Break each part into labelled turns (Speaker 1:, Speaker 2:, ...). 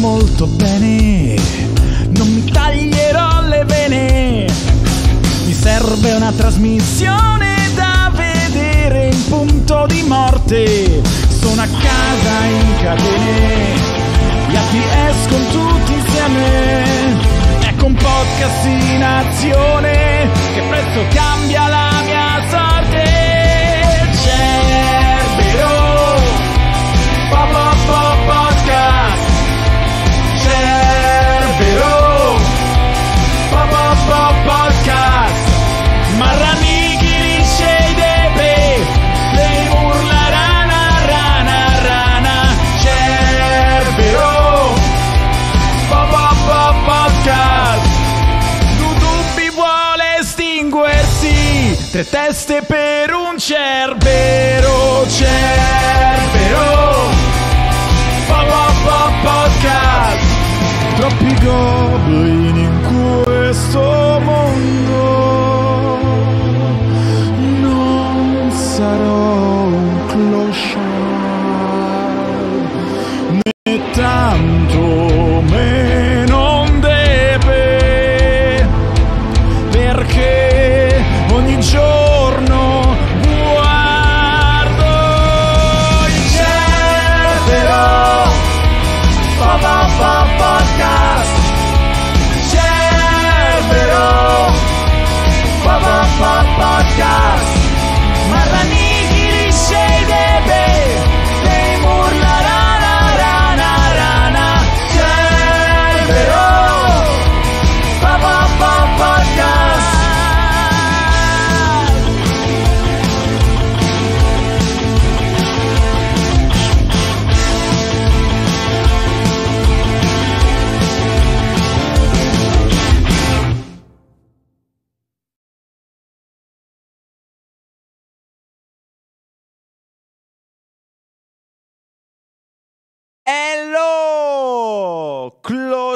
Speaker 1: molto bene, non mi taglierò le vene. Mi serve una trasmissione da vedere in punto di morte. Sono a casa in catene, gli atti escono tutti insieme. Ecco un podcast in azione che presto cambia la vita Teste per un cerbero, cerbero. Pa, pa, pa, podcast. Troppi
Speaker 2: goblin in questo mondo. Non sarò un clown.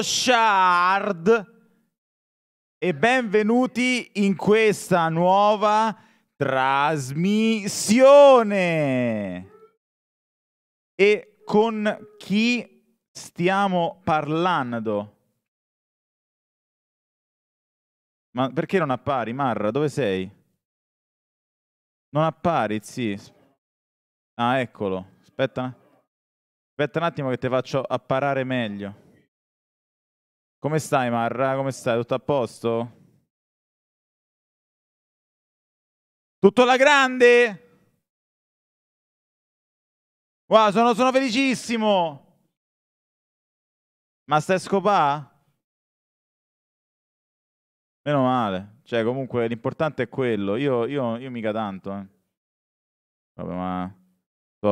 Speaker 3: Shard e benvenuti in questa nuova trasmissione. E con chi stiamo parlando?
Speaker 4: Ma perché non appari, Marra? Dove sei? Non appari, sì. Ah, eccolo.
Speaker 3: Aspetta, aspetta un attimo che ti faccio apparare meglio.
Speaker 4: Come stai Marra? Come stai? Tutto a posto? Tutto alla grande? Wow, sono, sono felicissimo! Ma stai a scopà? Meno male. Cioè, comunque, l'importante è
Speaker 3: quello. Io, io, io mica tanto, eh. Vabbè, ma...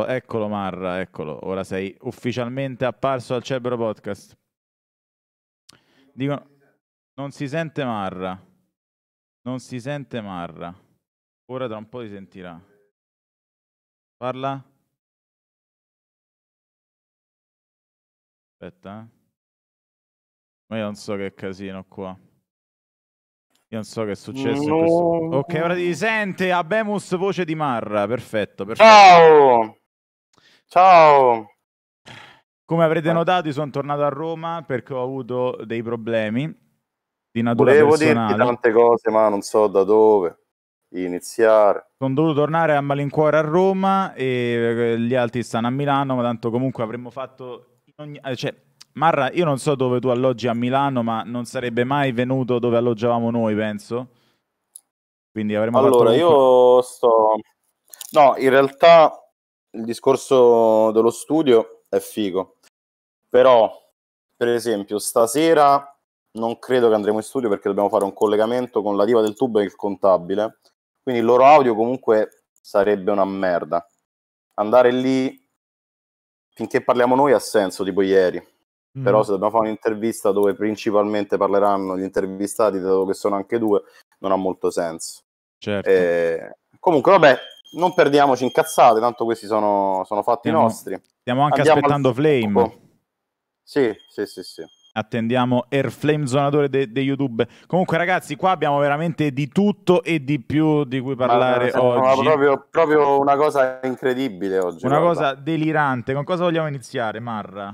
Speaker 3: Eccolo Marra, eccolo. Ora sei ufficialmente apparso al Cerbero Podcast. Dicono, non si sente Marra. Non si sente Marra.
Speaker 4: Ora tra un po' si sentirà. Parla. Aspetta, eh. Ma io non so che casino qua. Io non so che è successo. No. Questo... Ok,
Speaker 3: ora ti sente Abemus, voce di Marra. Perfetto, perfetto. Ciao. Ciao. Come avrete ah. notato, sono tornato a Roma perché ho avuto dei problemi di natura Volevo personale. dirti
Speaker 5: tante cose, ma non so da dove iniziare.
Speaker 3: Sono dovuto tornare a malincuore a Roma e eh, gli altri stanno a Milano, ma tanto comunque avremmo fatto... Ogni... Eh, cioè, Marra, io non so dove tu alloggi a Milano, ma non sarebbe mai venuto dove alloggiavamo noi, penso.
Speaker 5: Quindi avremmo allora, fatto... Allora, io sto... No, in realtà il discorso dello studio è figo però per esempio stasera non credo che andremo in studio perché dobbiamo fare un collegamento con la diva del tubo e il contabile, quindi il loro audio comunque sarebbe una merda. Andare lì finché parliamo noi ha senso, tipo ieri. Mm. Però se dobbiamo fare un'intervista dove principalmente parleranno gli intervistati, dato che sono anche due, non ha molto senso. Certo. E... Eh, comunque, vabbè, non perdiamoci incazzate, tanto questi sono, sono fatti stiamo,
Speaker 3: nostri. Stiamo anche Andiamo aspettando al... Flame.
Speaker 6: Sì, sì, sì, sì.
Speaker 3: Attendiamo Airflame Zonatore di de- YouTube. Comunque, ragazzi, qua abbiamo veramente di tutto e di più di cui parlare eh, Ma, oggi. Proprio,
Speaker 5: proprio, una cosa incredibile oggi. Una guarda. cosa
Speaker 3: delirante. Con cosa vogliamo iniziare, Marra?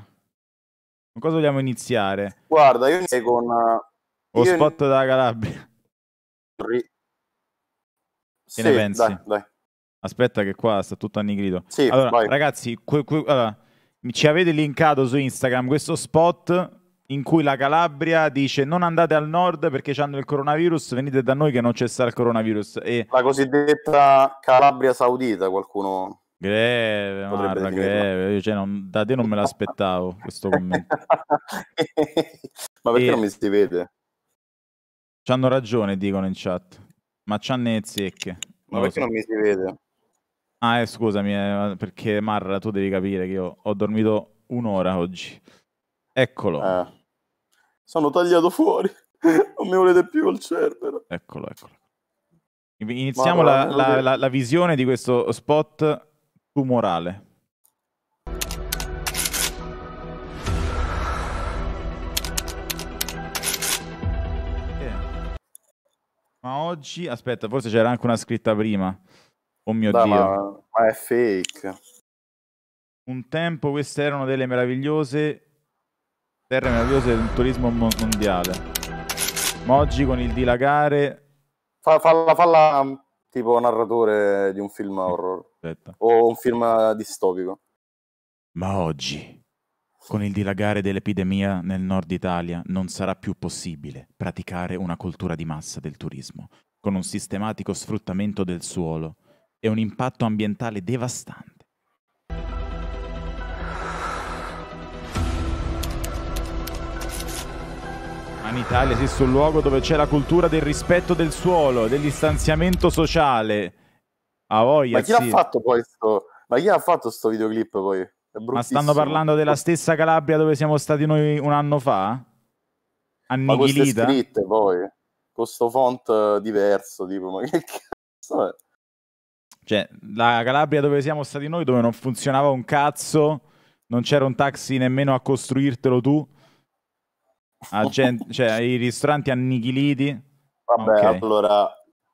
Speaker 3: Con cosa vogliamo iniziare?
Speaker 5: Guarda, io inizio con. Eh, Lo spot in... della
Speaker 3: Calabria.
Speaker 5: Ri... Che sì, ne pensi? Dai, dai.
Speaker 3: Aspetta, che qua sta tutto annigrito. Sì, allora, vai. ragazzi, que- que- allora, ci avete linkato su Instagram questo spot in cui la Calabria dice non andate al nord perché c'hanno il coronavirus, venite da noi che non c'è sta il coronavirus.
Speaker 5: E... La cosiddetta Calabria Saudita, qualcuno... Greve, Marra,
Speaker 3: greve. Cioè, non, da te non me l'aspettavo questo commento.
Speaker 5: Ma perché e... non mi si vede?
Speaker 3: C'hanno ragione, dicono in chat. Ma c'hanno le zecche. Ma perché so. non
Speaker 5: mi si vede?
Speaker 3: Ah, eh, scusami, eh, perché Marra, tu devi capire che io ho dormito un'ora oggi. Eccolo. Eh.
Speaker 5: Sono tagliato fuori. non mi volete più il cerbero. Eccolo, eccolo. Iniziamo la, la,
Speaker 3: la, la visione di questo spot tumorale.
Speaker 2: Eh.
Speaker 3: Ma oggi, aspetta, forse c'era anche una scritta prima. Oh mio no, Dio. Ma,
Speaker 2: ma è fake.
Speaker 3: Un tempo queste erano delle meravigliose terre meravigliose del turismo mondiale. Ma oggi con il dilagare...
Speaker 6: falla, falla
Speaker 5: mm, tipo narratore di un film horror. Aspetta. O un film eh, distopico.
Speaker 3: Ma oggi, con il dilagare dell'epidemia nel nord Italia, non sarà più possibile praticare una cultura di massa del turismo, con un sistematico sfruttamento del suolo e un impatto ambientale devastante. Ma in Manitalia esiste un luogo dove c'è la cultura del rispetto del suolo, del distanziamento
Speaker 5: sociale.
Speaker 3: A voi, Ma chi sì. l'ha fatto
Speaker 5: poi sto... Ma chi ha fatto questo videoclip poi? Ma stanno parlando della
Speaker 3: stessa Calabria dove siamo stati noi un anno fa?
Speaker 5: Annichilita? Ma queste scritte poi, con sto font eh, diverso, tipo, ma che cazzo è?
Speaker 3: Cioè, la Calabria dove siamo stati noi, dove non funzionava un cazzo, non c'era un taxi nemmeno a costruirtelo tu, gente, cioè, i ristoranti annichiliti.
Speaker 5: Vabbè, okay. allora,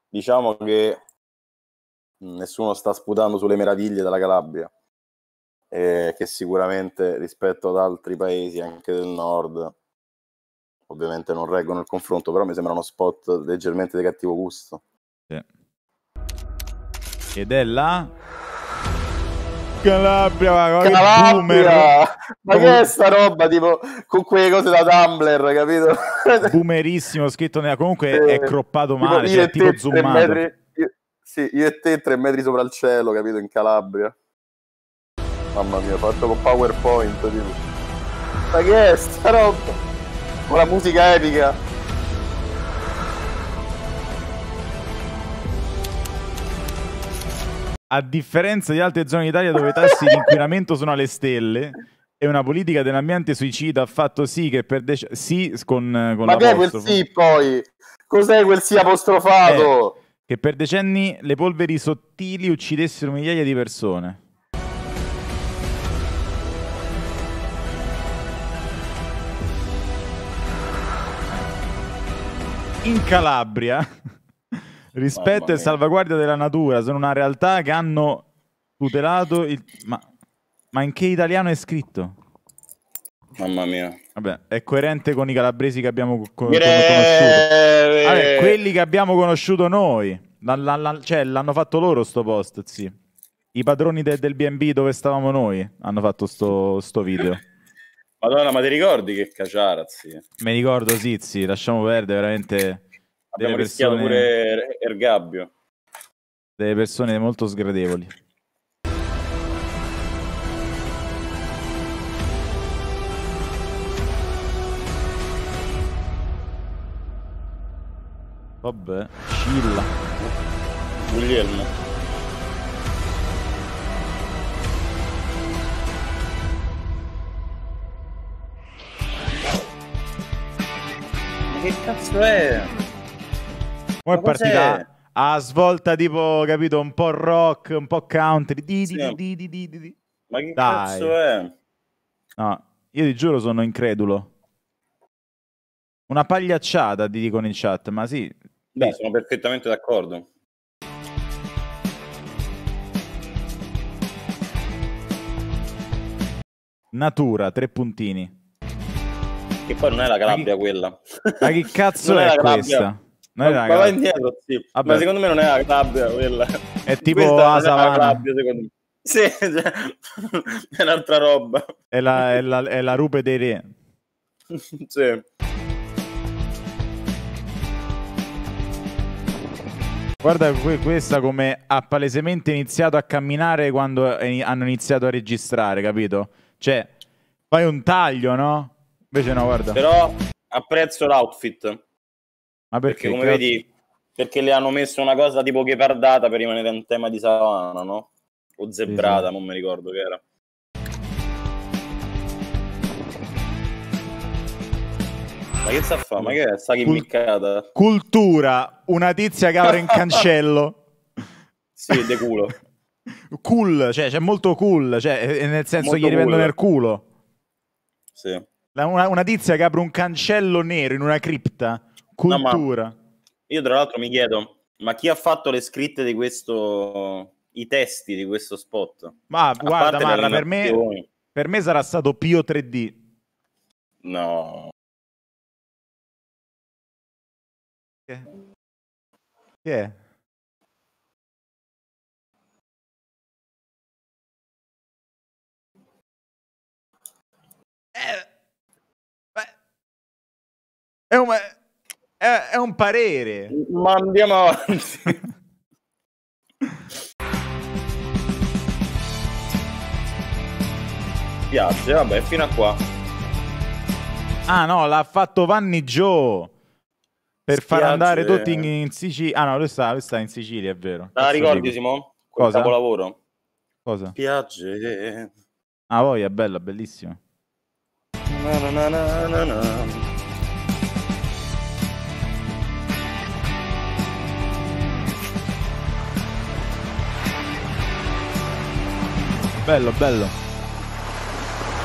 Speaker 5: diciamo che mm, nessuno sta sputando sulle meraviglie della Calabria, eh, che sicuramente rispetto ad altri paesi, anche del nord, ovviamente non reggono il confronto, però mi sembra uno spot leggermente di cattivo gusto.
Speaker 2: Sì
Speaker 3: ed è la... Calabria, ma,
Speaker 5: Calabria. ma che è sta roba tipo con quelle cose da Tumblr, capito?
Speaker 3: Boomerissimo scritto nella comunque eh, è croppato male, tipo, cioè, tipo te, zoomato. Metri,
Speaker 5: io, sì, io e te tre metri sopra il cielo, capito, in Calabria. Mamma mia, fatto con PowerPoint, tipo. Ma che è sta roba? Con la musica epica.
Speaker 3: a differenza di altre zone d'Italia dove i tassi di inquinamento sono alle stelle e una politica dell'ambiente suicida ha fatto sì che per dec- sì con, con ma che è quel sì
Speaker 6: poi cos'è quel sì apostrofato eh,
Speaker 3: che per decenni le polveri sottili uccidessero migliaia di persone in Calabria rispetto e salvaguardia della natura sono una realtà che hanno tutelato il... Ma, ma in che italiano è scritto?
Speaker 5: Mamma mia. Vabbè,
Speaker 3: è coerente con i calabresi che abbiamo con conosciuto. Vabbè, quelli che abbiamo conosciuto noi. La, la, la, cioè, l'hanno fatto loro sto post, sì. I padroni de, del B&B dove stavamo noi hanno fatto sto, sto video.
Speaker 5: Madonna, ma ti ricordi che caciara, sì?
Speaker 3: Mi ricordo, sì, sì, lasciamo perdere, veramente...
Speaker 5: Abbiamo rischiato persone... pure er-, Ergabbio.
Speaker 3: Delle persone molto sgradevoli. Vabbè, chilla.
Speaker 5: Guglielmo.
Speaker 3: che cazzo è? Come è partita è... a svolta tipo, capito, un po' rock, un po' country. Di, sì. di, di, di, di Ma che Dai. cazzo è? No, io ti giuro sono incredulo. Una pagliacciata, ti dicono in chat, ma sì.
Speaker 5: Beh, sono perfettamente d'accordo.
Speaker 3: Natura, tre puntini.
Speaker 5: Che poi non è la Calabria ma chi... quella.
Speaker 3: Ma che cazzo è, è questa?
Speaker 5: Non ma, ma va indietro, sì. Vabbè. Ma secondo me non è la rabbia quella.
Speaker 3: È tipo Questa Asa la rabbia,
Speaker 5: secondo me. Sì, cioè, è un'altra roba.
Speaker 3: È la, è, la, è la rupe dei re.
Speaker 5: sì.
Speaker 3: Guarda questa come ha palesemente iniziato a camminare quando hanno iniziato a registrare, capito? Cioè, fai un taglio, no? Invece no, guarda. Però
Speaker 5: apprezzo l'outfit. Ma perché? perché come vedi, perché le hanno messo una cosa tipo ghepardata per rimanere un tema di savana, no? O zebrata, sì, sì. non mi ricordo che era. Ma che sta a fare? Ma che è? Sta che Cult-
Speaker 3: cultura, una tizia che apre in cancello.
Speaker 5: sì, de culo.
Speaker 3: Cool, cioè, c'è molto cool, cioè, nel senso molto gli rivendono cool. il culo. Sì. La, una, una tizia che apre un cancello nero in una cripta. Cultura. No,
Speaker 5: io tra l'altro mi chiedo, ma chi ha fatto le scritte di questo, i testi di questo spot? Ma A guarda Marra, per me,
Speaker 4: per me sarà stato Pio 3D.
Speaker 5: No.
Speaker 4: Che? Yeah. è? Yeah. É uma. È, è un parere. Ma andiamo avanti.
Speaker 5: Piace, vabbè, fino a qua.
Speaker 3: Ah no, l'ha fatto Vanni Joe per Spiace. far andare tutti in, in Sicilia. Ah no, lui sta, lui sta, in Sicilia, è vero. Ah, ricordi Simone? Cosa? Capolavoro. Cosa?
Speaker 5: Piace.
Speaker 3: Ah, voglia, bella, bellissima.
Speaker 2: Na, na, na,
Speaker 5: Bello, bello.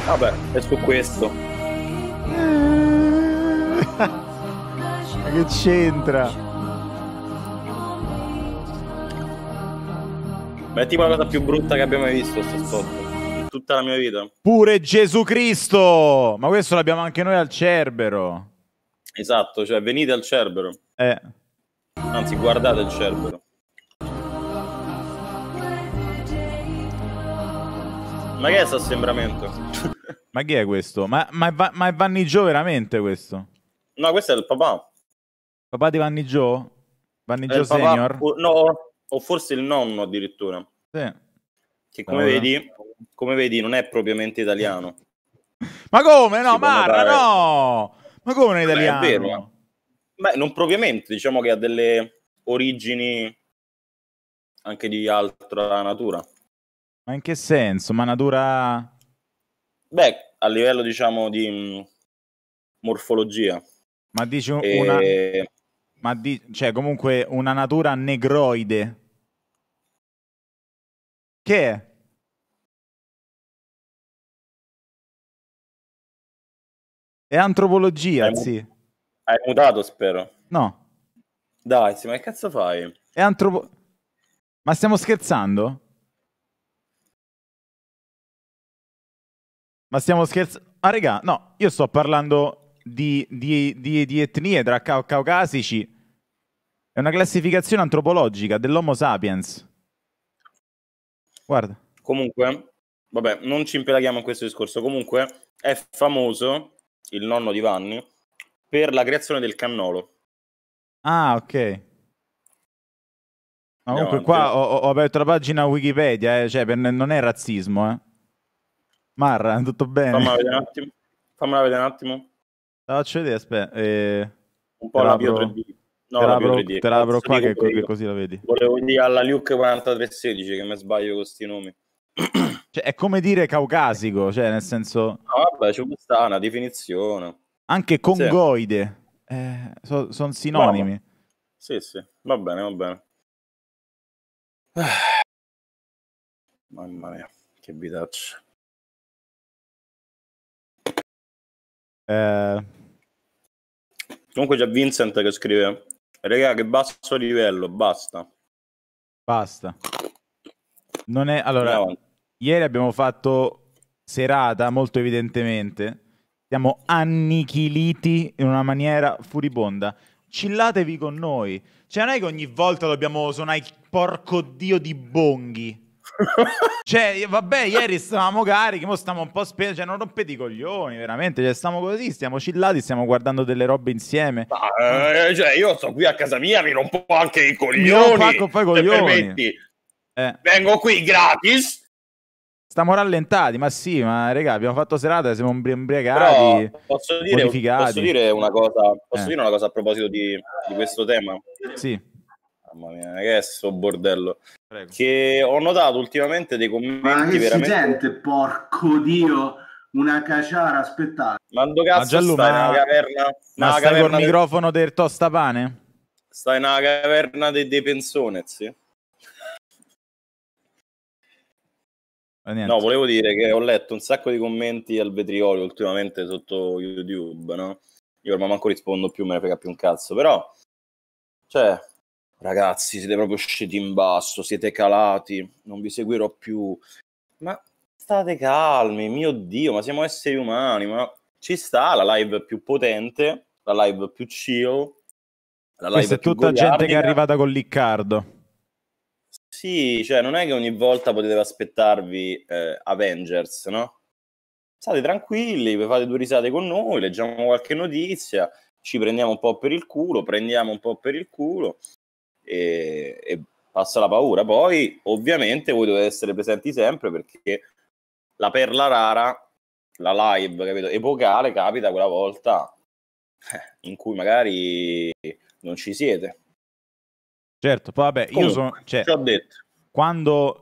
Speaker 5: Vabbè, è su questo.
Speaker 3: Ma che c'entra?
Speaker 5: Beh, è tipo la cosa più brutta che abbia mai visto sto spot. In tutta la mia vita.
Speaker 3: Pure Gesù Cristo! Ma questo l'abbiamo anche noi al Cerbero.
Speaker 5: Esatto, cioè venite al Cerbero. Eh. Anzi, guardate il Cerbero. Ma che è questo assembramento?
Speaker 3: ma chi è questo? Ma, ma, ma è Vanni Gio veramente questo?
Speaker 5: No, questo è il papà.
Speaker 3: Papà di Vanni Gio? Vanni Gio Senior?
Speaker 5: no, o forse il nonno addirittura. Sì. Che come, allora. vedi, come vedi non è propriamente italiano.
Speaker 3: ma come? No, Marra, no! Ma come non è italiano? Beh, è vero.
Speaker 5: Beh, non propriamente, diciamo che ha delle origini anche di altra natura.
Speaker 3: Ma in che senso? Manatura...
Speaker 5: Beh, a livello diciamo di mm, morfologia.
Speaker 3: Ma dici e... una... Ma di... cioè comunque una natura negroide.
Speaker 4: Che è? È antropologia, hai sì. hai
Speaker 5: mutato, spero. No. Dai, sì, ma che cazzo fai?
Speaker 4: È antropo...
Speaker 3: Ma stiamo scherzando? Ma stiamo scherzando? Ah, regà, no, io sto parlando di, di, di, di etnie tra caucasici. È una classificazione antropologica dell'Homo sapiens. Guarda.
Speaker 5: Comunque, vabbè, non ci impelaghiamo in questo discorso. Comunque, è famoso il nonno di Vanni per la creazione del cannolo.
Speaker 3: Ah, ok. comunque, qua ho, ho, aperto la pagina Wikipedia, eh, cioè, per, non è razzismo, eh. Marra, tutto bene? Fammela vedere un
Speaker 5: attimo. Fammela vedere un attimo. La faccio vedere, aspetta.
Speaker 3: Eh, un po' la bio 3D.
Speaker 5: No, te l'apro, la te l'apro qua che, che, così la vedi. Volevo dire alla Luke 4316 che mi sbaglio con questi nomi.
Speaker 3: Cioè, è come dire caucasico, cioè nel senso...
Speaker 5: No, vabbè, c'è questa una definizione. Anche congoide, sì.
Speaker 3: eh, so, sono sinonimi. Bravo.
Speaker 5: Sì, sì, va bene, va bene.
Speaker 4: Mamma mia, che vitaccia. Eh...
Speaker 5: Comunque c'è Vincent che scrive, regà che basso livello, basta.
Speaker 3: Basta. Non è... Allora, no. ieri abbiamo fatto serata, molto evidentemente. Siamo annichiliti in una maniera furibonda. Cillatevi con noi. Cioè, non è che ogni volta dobbiamo suonare il porco dio di Bonghi cioè, vabbè, ieri stavamo carichi, mo stiamo un po' spesi, cioè non rompete i coglioni, veramente, cioè stiamo così, stiamo chillati, stiamo guardando delle robe insieme. Ma,
Speaker 5: eh, eh, cioè, io sto qui a casa mia, mi rompo anche i coglioni. Io faccio
Speaker 3: poi i coglioni.
Speaker 5: Eh. Vengo qui gratis.
Speaker 3: Stiamo rallentati, ma sì, ma regà abbiamo fatto serata, siamo imbriagati, posso dire, posso dire
Speaker 5: una cosa, posso eh. dire una cosa a proposito di, di questo tema? Sì. Mamma mia, che sto bordello. Prego. Che ho notato ultimamente dei commenti Ma che si sente,
Speaker 6: porco dio, una caciara, aspettate. Ma dove cazzo ma Giallu, stai? Ma... Una caverna? Ma una
Speaker 5: stai caverna col del...
Speaker 3: microfono del tostapane?
Speaker 5: Stai nella caverna dei, dei pensonezzi? No, volevo dire che ho letto un sacco di commenti al vetriolo ultimamente sotto YouTube, no? Io ormai manco rispondo più, me ne frega più un cazzo, però... Cioè, ragazzi, siete proprio usciti in basso, siete calati, non vi seguirò più. Ma state calmi, mio Dio, ma siamo esseri umani, ma ci sta la live più potente, la live più chill. La live Questa è tutta gente che è arrivata
Speaker 3: con Liccardo.
Speaker 5: Sì, cioè non è che ogni volta potete aspettarvi eh, Avengers, no? State tranquilli, fate due risate con noi, leggiamo qualche notizia, ci prendiamo un po' per il culo, prendiamo un po' per il culo e, e passa la paura. Poi ovviamente voi dovete essere presenti sempre perché la perla rara, la live, capito, epocale capita quella volta eh, in cui magari non ci siete.
Speaker 3: Certo, poi vabbè, Comunque, io sono... Cioè, quando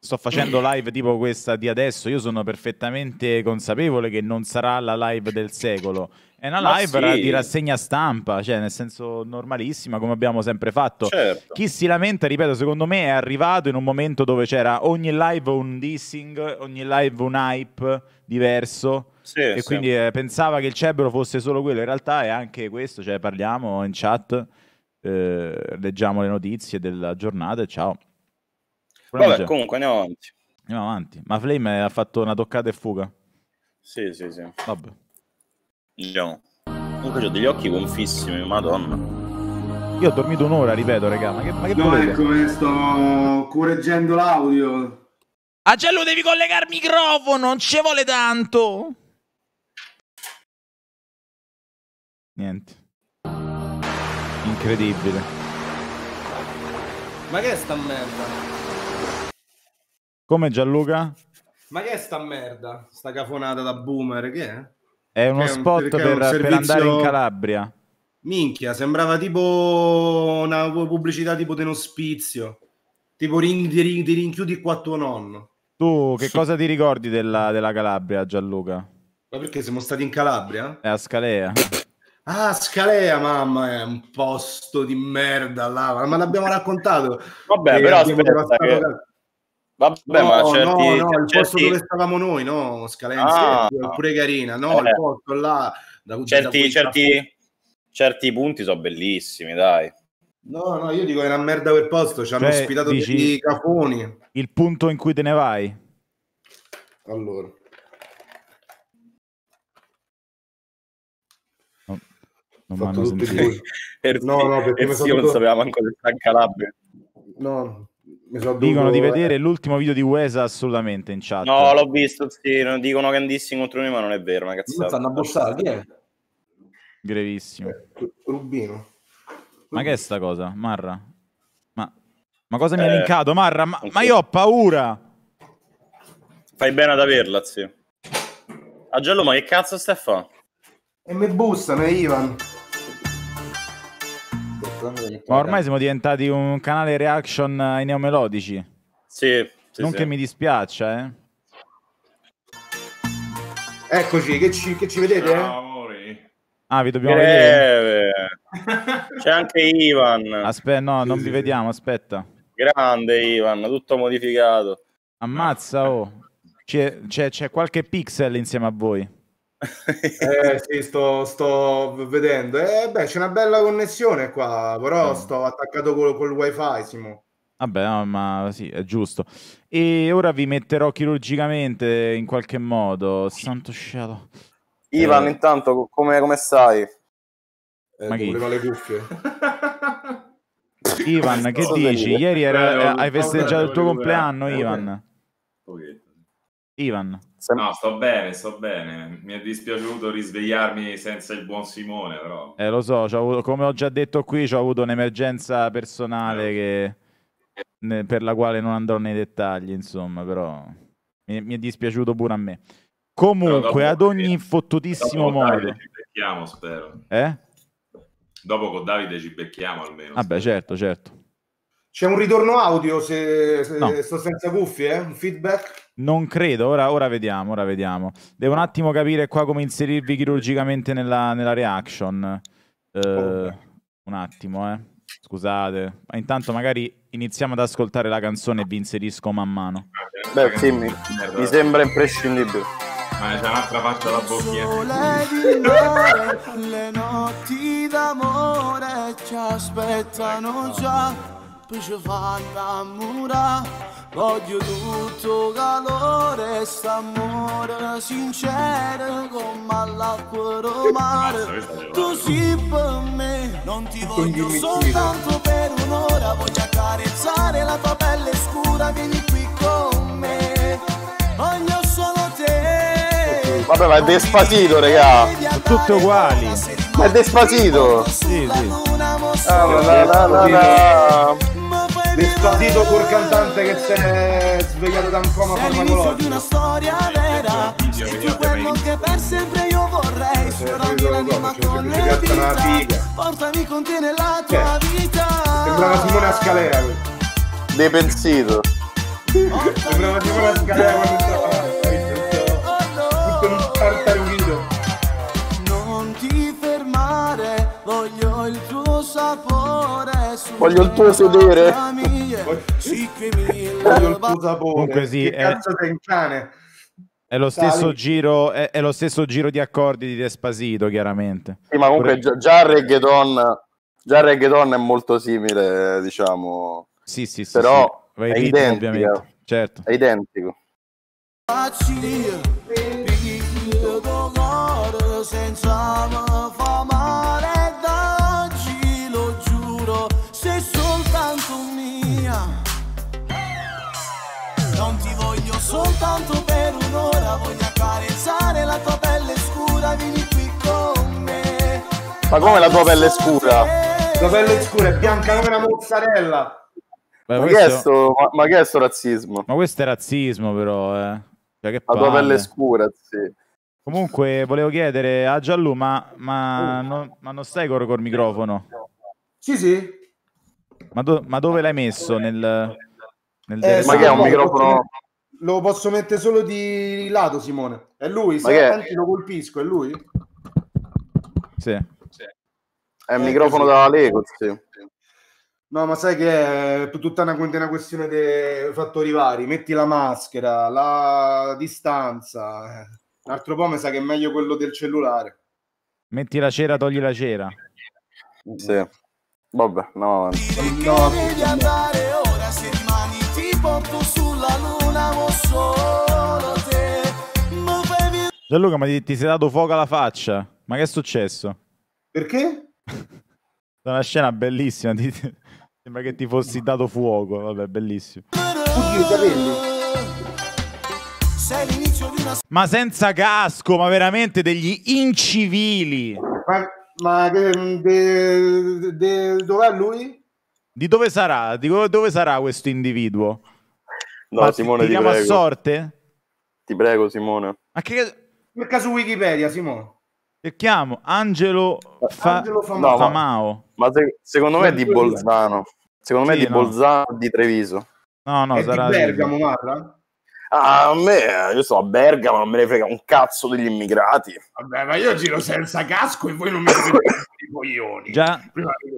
Speaker 3: sto facendo live tipo questa di adesso, io sono perfettamente consapevole che non sarà la live del secolo. È una live sì. di rassegna stampa, cioè nel senso normalissima, come abbiamo sempre fatto. Certo. Chi si lamenta, ripeto, secondo me è arrivato in un momento dove c'era ogni live un dissing, ogni live un hype diverso. Sì, e sì. quindi eh, pensava che il cerbero fosse solo quello. In realtà è anche questo, cioè parliamo in chat, eh, leggiamo le notizie della giornata e ciao.
Speaker 5: Vabbè, comunque andiamo avanti.
Speaker 3: Andiamo avanti. Ma Flame ha fatto una toccata e fuga?
Speaker 5: Sì, sì, sì. Vabbè. No. Diciamo, comunque ho degli occhi gonfissimi, madonna.
Speaker 3: Io ho dormito un'ora, ripeto, raga, ma che, ma che No, volete?
Speaker 5: ecco,
Speaker 6: sto correggendo l'audio.
Speaker 5: Agello, ah, devi collegare il microfono,
Speaker 3: non ci vuole tanto. Niente. Incredibile.
Speaker 6: Ma che è sta merda?
Speaker 3: Come Gianluca?
Speaker 6: Ma che è sta merda? Sta cafonata da boomer, che è? È uno Perché spot un, per, un servizio... per andare in Calabria. Minchia, sembrava tipo una pubblicità tipo di un ospizio, tipo ring, ring, ti rinchiudi qua tuo nonno.
Speaker 3: Tu che sì. cosa ti ricordi della, della, Calabria, Gianluca?
Speaker 6: Ma perché siamo stati in Calabria?
Speaker 3: È a Scalea.
Speaker 6: Ah, Scalea, mamma, è un posto di merda là, ma l'abbiamo raccontato. Vabbè, e eh, però aspetta, che...
Speaker 5: Vabbè, no, ma certi, no, no, certi... il posto dove
Speaker 6: stavamo noi, no, Scalenzi, ah, pure carina, no, eh, il posto là...
Speaker 5: Da, certi, da certi, certi punti sono bellissimi, dai.
Speaker 6: No, no, io dico che è una merda quel posto, ci hanno cioè, ospitato dici, dei cafoni.
Speaker 3: Il punto in cui te ne vai? Allora.
Speaker 4: No,
Speaker 5: non mi hanno sentito. no, no, perché, perché io non tutto... sapevo manco di Calabria. No, Dicono dovuto... di eh. vedere
Speaker 3: l'ultimo video di Uesa assolutamente in chat. No, l'ho
Speaker 5: visto, sì, dicono che andissi contro noi, ma non è vero, una cazzata. stanno a bussare chi è?
Speaker 3: Grevissimo. Eh, Rubino. Ma che è sta cosa, Marra? Ma, ma cosa mi eh, ha linkato, Marra? Ma, ma, io ho paura!
Speaker 5: Fai bene ad averla, zio. Agello, ah, ma che cazzo stai a fare?
Speaker 6: E mi bussano, Ivan.
Speaker 5: Ma ormai
Speaker 3: siamo diventati un canale reaction eh, ai neomelodici.
Speaker 5: Sì. sì non sì. che mi
Speaker 3: dispiaccia, eh.
Speaker 6: Eccoci, che ci, che ci vedete? Ciao,
Speaker 3: Ah, vi dobbiamo Greve. vedere.
Speaker 5: C'è anche Ivan.
Speaker 3: Aspetta, no, non vi vediamo, aspetta.
Speaker 5: Grande Ivan, tutto modificato.
Speaker 3: Ammazza, oh. C'è, c'è, c'è qualche pixel insieme a voi
Speaker 6: eh sì, sto, sto vedendo. Eh, beh, c'è una bella connessione qua, però eh. sto attaccato col, col wifi, Simo.
Speaker 3: Vabbè, no, ma sì, è giusto. E ora vi metterò chirurgicamente in qualche modo. Santo cielo. Ivan, eh.
Speaker 5: intanto, come, come stai? Eh, ma chi? le cuffie.
Speaker 3: Ivan, che dici? Ieri era, eh, hai festeggiato il tuo compleanno, eh, Ivan. Ivan.
Speaker 5: Sem- no, sto bene, sto bene. Mi è dispiaciuto risvegliarmi senza il buon Simone, però.
Speaker 3: Eh, lo so, avuto, come ho già detto qui, ho avuto un'emergenza personale eh. che, ne, per la quale non andrò nei dettagli, insomma, però mi, mi è dispiaciuto pure a me. Comunque, ad ogni fottutissimo modo... Ci
Speaker 5: becchiamo, spero.
Speaker 3: Eh?
Speaker 6: Dopo con Davide ci becchiamo almeno. Vabbè,
Speaker 3: spero. certo, certo.
Speaker 6: C'è un ritorno audio se, se no. sto senza cuffie, eh? un feedback?
Speaker 3: Non credo, ora, ora, vediamo, ora vediamo. Devo un attimo capire qua come inserirvi chirurgicamente nella, nella reaction. Eh, okay. Un attimo, eh. Scusate. Ma intanto magari iniziamo ad ascoltare la canzone e vi inserisco man mano.
Speaker 5: Beh, sì, mi,
Speaker 2: mi
Speaker 3: sembra
Speaker 5: imprescindibile.
Speaker 3: Ma c'è un'altra faccia alla bocchia.
Speaker 2: le notti d'amore ci aspettano già, poi ci fanno innamorare Odio tutto calore e st'amore sincero come all'acqua romare. Tu sei per me, non ti voglio soltanto per un'ora. Voglio accarezzare la tua pelle scura, vieni qui con me. Voglio solo
Speaker 3: te. Vabbè, ma è despasito, regà. Sono tutti uguali. Ma è despasito. Sì, sì.
Speaker 6: Ah, la, la, la, la. Despacito col cantante che si è svegliato da un coma l'inizio di una storia vera, sei tu quello che
Speaker 2: per sempre io vorrei.
Speaker 6: Sfiorami l'anima con le dita,
Speaker 2: portami con te nella tua vita. Sembrava Simone
Speaker 6: Scalera. Depensito. Sembrava Simone Scalera quando stava tutto un tartarughino.
Speaker 2: Non ti fermare, voglio il tuo sapore. Voglio il tuo sedere.
Speaker 6: Voglio il tuo sapore. Comunque sì, che è... sei un cane?
Speaker 3: È lo, stesso giro, è, è lo, stesso giro, di accordi di Despasito, chiaramente.
Speaker 5: Sì, ma comunque Pure... già, reggaeton, già reggaeton è molto simile, diciamo. Sì, sì, sì. Però sì. Vai è ritmo, identico, ovviamente. Certo. È identico.
Speaker 2: senza fama soltanto per un'ora voglio accarezzare la tua pelle scura, vieni qui con me.
Speaker 6: Ma come la tua pelle scura? La pelle scura è bianca come una mozzarella.
Speaker 3: Beh, ma, questo... che sto, ma, ma, che è sto razzismo? Ma questo è razzismo però, eh. Cioè, che la tua pelle
Speaker 4: scura, sì.
Speaker 3: Comunque, volevo chiedere a Giallu, ma, ma, uh. non, ma non stai col, col microfono? Sì, sì. Ma, do, ma, dove l'hai messo? Nel, nel eh, ma che è un microfono?
Speaker 6: Lo posso mettere solo di lato, Simone. È lui, se attenti lo colpisco, è lui?
Speaker 3: Sì. sì.
Speaker 5: È il microfono così. da Lego, sì.
Speaker 6: No, ma sai che è tutta una, una questione dei fattori vari. Metti la maschera, la distanza. Un altro po' mi sa che è meglio quello del cellulare.
Speaker 3: Metti la cera, togli la cera.
Speaker 5: Sì. Vabbè, no. no. Dire
Speaker 6: che devi andare ora
Speaker 2: se rimani ti porto su
Speaker 3: Gianluca, ma ti, ti, sei dato fuoco alla faccia? Ma che è successo?
Speaker 6: Perché?
Speaker 3: È una scena bellissima. Ti, sembra che ti fossi dato fuoco. Vabbè, bellissimo. Ma senza casco, ma veramente degli incivili.
Speaker 2: Ma, ma
Speaker 3: de, de, de, dov'è lui? Di dove sarà? Di dove sarà
Speaker 5: questo individuo? No, Ma Simone, ti, ti diciamo a
Speaker 3: sorte?
Speaker 5: Ti prego, Simone.
Speaker 3: Ma che... Cerca su Wikipedia, Simone. Cerchiamo Angelo, Fa...
Speaker 5: Angelo Famao. No, Famao. ma, se, secondo me è di Bolzano. Secondo sì, me è di no. Bolzano di Treviso. No, no, è sarà di Bergamo,
Speaker 6: Marra?
Speaker 5: Ah, a me, io sono a Bergamo, non me ne frega un cazzo degli immigrati.
Speaker 6: Vabbè, ma io giro senza casco e voi non mi frega i coglioni.
Speaker 1: Già,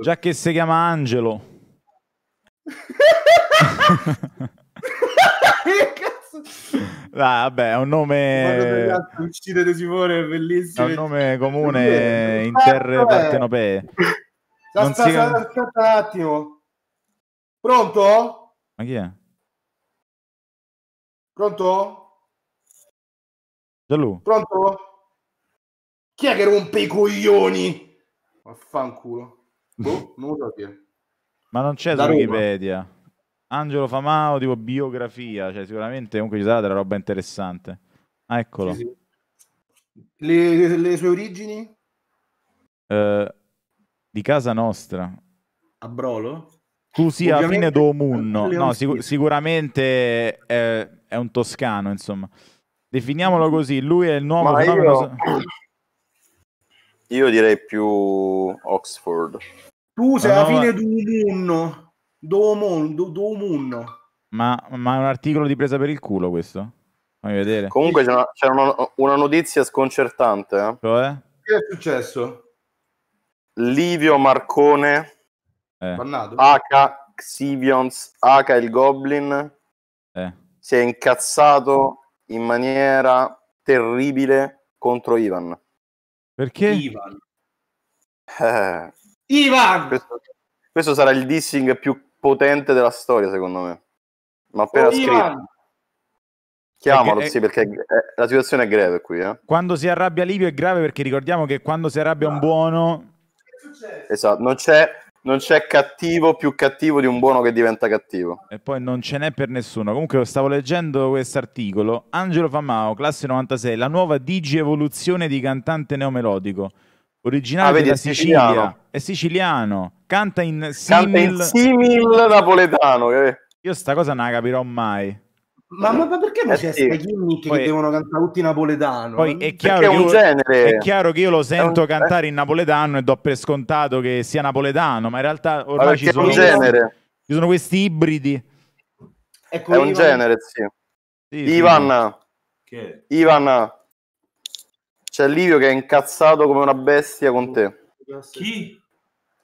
Speaker 3: già che si chiama Angelo. Ah, vabbè, è un nome.
Speaker 6: uccidete Simone, è bellissimo. È un
Speaker 3: nome comune in terre eh, partenopee.
Speaker 6: Aspetta, si... aspetta un attimo. Pronto? Ma chi è? Pronto? Gianlu. Pronto? Chi è che rompe i coglioni? Vaffanculo. Boh, non lo so chi è.
Speaker 3: Ma non c'è da su Wikipedia. Angelo Famao, tipo biografia, cioè sicuramente comunque ci sarà della roba interessante. Ah, eccolo. Sì,
Speaker 6: sì. Le, le, sue origini?
Speaker 3: Eh, di casa nostra.
Speaker 6: A Brolo? sia a fine
Speaker 3: domunno. No, sic- sicuramente è, è, un toscano, insomma. Definiamolo così,
Speaker 6: lui è il nuovo Ma fenomeno...
Speaker 5: Io... io direi più Oxford.
Speaker 6: Tu sei ah, la no, fine di un anno. Domun,
Speaker 3: Ma, ma, è un articolo di presa per il culo questo? Fammi vedere.
Speaker 5: Comunque c'è una, c'è una, una notizia sconcertante. Eh? Cioè?
Speaker 6: Che è successo?
Speaker 5: Livio Marcone, eh.
Speaker 6: H
Speaker 5: Xivions, H il Goblin, eh. si è incazzato in maniera terribile contro Ivan.
Speaker 4: Perché? Ivan.
Speaker 5: Eh. Ivan! Questo, questo, sarà il dissing più potente della storia, secondo me. Ma appena oh, scritto. Ivan. Chiamalo, perché, sì, perché è, la situazione è grave qui. Eh.
Speaker 3: Quando si arrabbia Livio è grave perché ricordiamo che quando si arrabbia un buono...
Speaker 5: Esatto, non c'è, non c'è cattivo più cattivo di un buono che diventa cattivo.
Speaker 3: E poi non ce n'è per nessuno. Comunque stavo leggendo questo articolo. Angelo Famao, classe 96, la nuova digievoluzione di cantante neomelodico originario ah, della Sicilia, siciliano. è siciliano, canta in simil, canta in simil napoletano. Eh. Io sta cosa non la capirò mai. Ma, ma,
Speaker 6: ma perché non eh, c'è sì. gimmick poi, che devono cantare tutti napoletano? Poi è chiaro, è, io, genere, è chiaro, che io, lo sento un... Eh. cantare
Speaker 3: in napoletano e do per scontato che sia napoletano, ma in realtà ormai ma ci sono, ci sono questi ibridi.
Speaker 6: Ecco, è un Ivan... genere,
Speaker 5: sì. sì Ivan, sì. Ivan, c'è Livio che è incazzato come una bestia con te. Chi?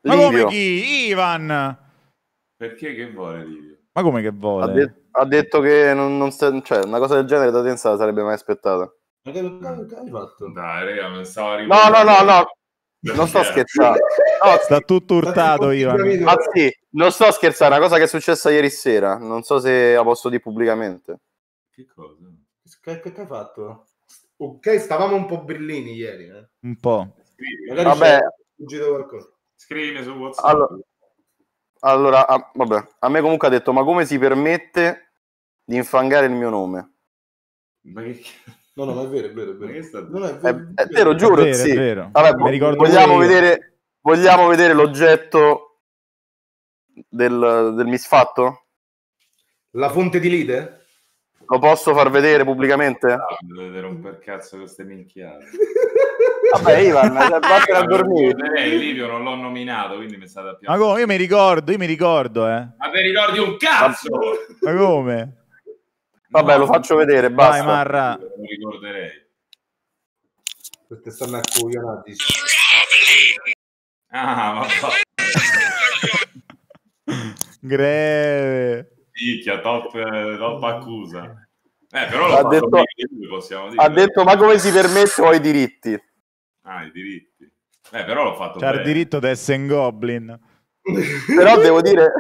Speaker 5: Livio. Ma come
Speaker 3: chi? Ivan! Perché che vuole Livio?
Speaker 5: Ma come che vuole? Ha, de- ha detto che non, non se- cioè, una cosa del genere da te non la sarebbe mai aspettata.
Speaker 6: Ma che hai fatto? Dai, raga, non stavo arrivando. No, no, no,
Speaker 5: no. Non sto scherzando.
Speaker 3: No, sta tutto urtato io.
Speaker 5: sì, non sto scherzando, è una cosa che è successa ieri sera. Non so se la posso dire pubblicamente. Che
Speaker 6: cosa? Che, che, che hai fatto? Ok, stavamo un po' brillini ieri. Eh? Un po'. Scrivi, vabbè. Scrivimi su WhatsApp. Allora,
Speaker 5: allora a, vabbè. A me comunque ha detto, ma come si permette di infangare il mio nome?
Speaker 6: Ma che... No, no, ma è vero, è vero, è vero. È, stato... no, no, è, vero, è, è vero, giuro, vero, sì. Vabbè, vogliamo, vedere,
Speaker 5: vogliamo, vedere, l'oggetto del, del misfatto? La fonte di Lide? Lo posso far vedere pubblicamente? No, dovete romper cazzo queste minchiate. Vabbè, Ivan, vattene a eh, dormire. Lei, Livio, non l'ho nominato, quindi mi state a
Speaker 3: Ma come? Io mi ricordo, io mi ricordo, eh.
Speaker 5: Ma te ricordi un cazzo?
Speaker 3: Ma come?
Speaker 6: Vabbè, no, lo faccio vedere, basta. Vai, Marra. Non ricorderei. Queste stanno accoglionati. Ah, vabbè.
Speaker 3: Greve
Speaker 5: picchia, top, eh, top eh, accusa. Eh, eh però ha detto, bene, ha detto, ma come si permette ho i diritti. Ah, i diritti. Eh, però l'ho fatto C'ha il
Speaker 3: diritto di essere in Goblin.
Speaker 5: però devo dire,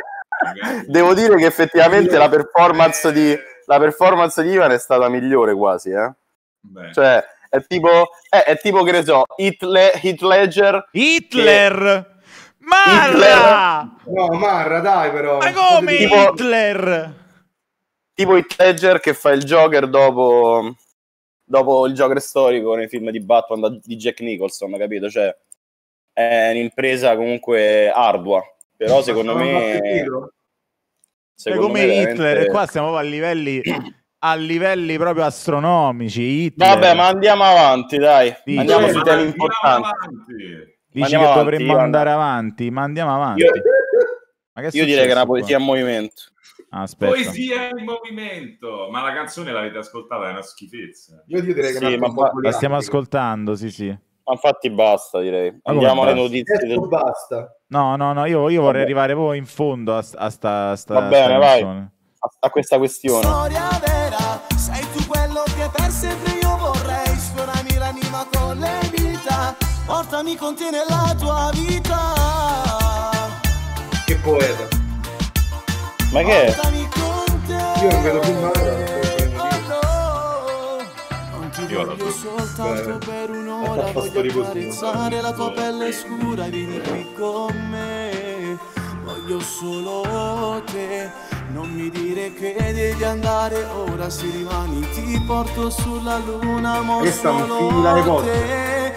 Speaker 5: devo dire che effettivamente la performance, di, la performance di Ivan è stata migliore quasi, eh.
Speaker 6: Beh. Cioè, è tipo, eh, è tipo che ne so, Hitler, Hitler, Hitler! Che... Marra! No, Marra, dai però. Ma come tipo, Hitler?
Speaker 5: Tipo Hitler che fa il Joker dopo, dopo il Joker storico nei film di Batman di Jack Nicholson, capito? Cioè, è un'impresa comunque ardua, però secondo me... secondo è come me Hitler, e qua
Speaker 3: siamo a livelli... a livelli proprio astronomici, Hitler. vabbè, ma
Speaker 5: andiamo avanti, dai, sì. andiamo sì, su temi importanti. Avanti. Dici che dovremmo
Speaker 3: io, andare avanti, ma andiamo avanti. Io, io direi che è una poesia in movimento. Aspetta. Poesia in movimento, ma la canzone l'avete ascoltata, è una schifezza. Io direi che sì, ma la stiamo ascoltando, sì, sì. Ma
Speaker 5: infatti basta, direi. Andiamo alle notizie. Ecco, del... Basta.
Speaker 3: No, no, no, io, io vorrei arrivare poi in fondo a, a sta, a sta Va bene, sta vai. A, a, questa questione. Storia
Speaker 2: vera, sei tu quello che per sempre io vorrei, suonami l'anima con lei. Portami con te nella tua
Speaker 6: vita. Che poeta. Ma che è? Io non vedo più male.
Speaker 2: Oh, Io la soltanto per un'ora voglio carezzare la tua pelle scura e vieni qui con me. Voglio solo te, non mi dire che devi andare, ora se rimani ti porto sulla luna, ma solo te.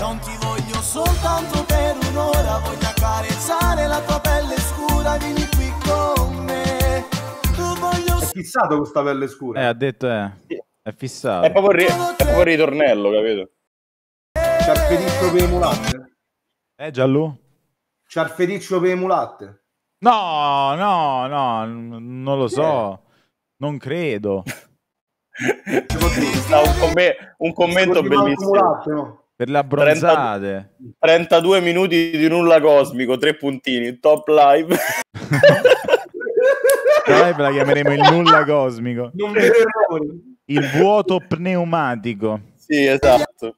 Speaker 2: Non ti voglio soltanto per un'ora, voglio accarezzare la tua pelle scura, vieni qui
Speaker 6: È fissato questa pelle scura.
Speaker 3: Eh, ha detto, eh. È fissato. È proprio, ri- è
Speaker 6: proprio
Speaker 5: ritornello, capito?
Speaker 6: Ciarfeticcio per i mulatte.
Speaker 3: Eh, Giallo?
Speaker 6: Ciarfeticcio per i mulatte.
Speaker 3: No, no, no, non lo so. Eh. Non credo. un,
Speaker 5: com- un, commento bellissimo. Per la bronzate. 30, 32 minuti di nulla cosmico, tre puntini, top live. live
Speaker 3: la chiameremo il nulla cosmico. Il vuoto pneumatico.
Speaker 4: Sì, esatto.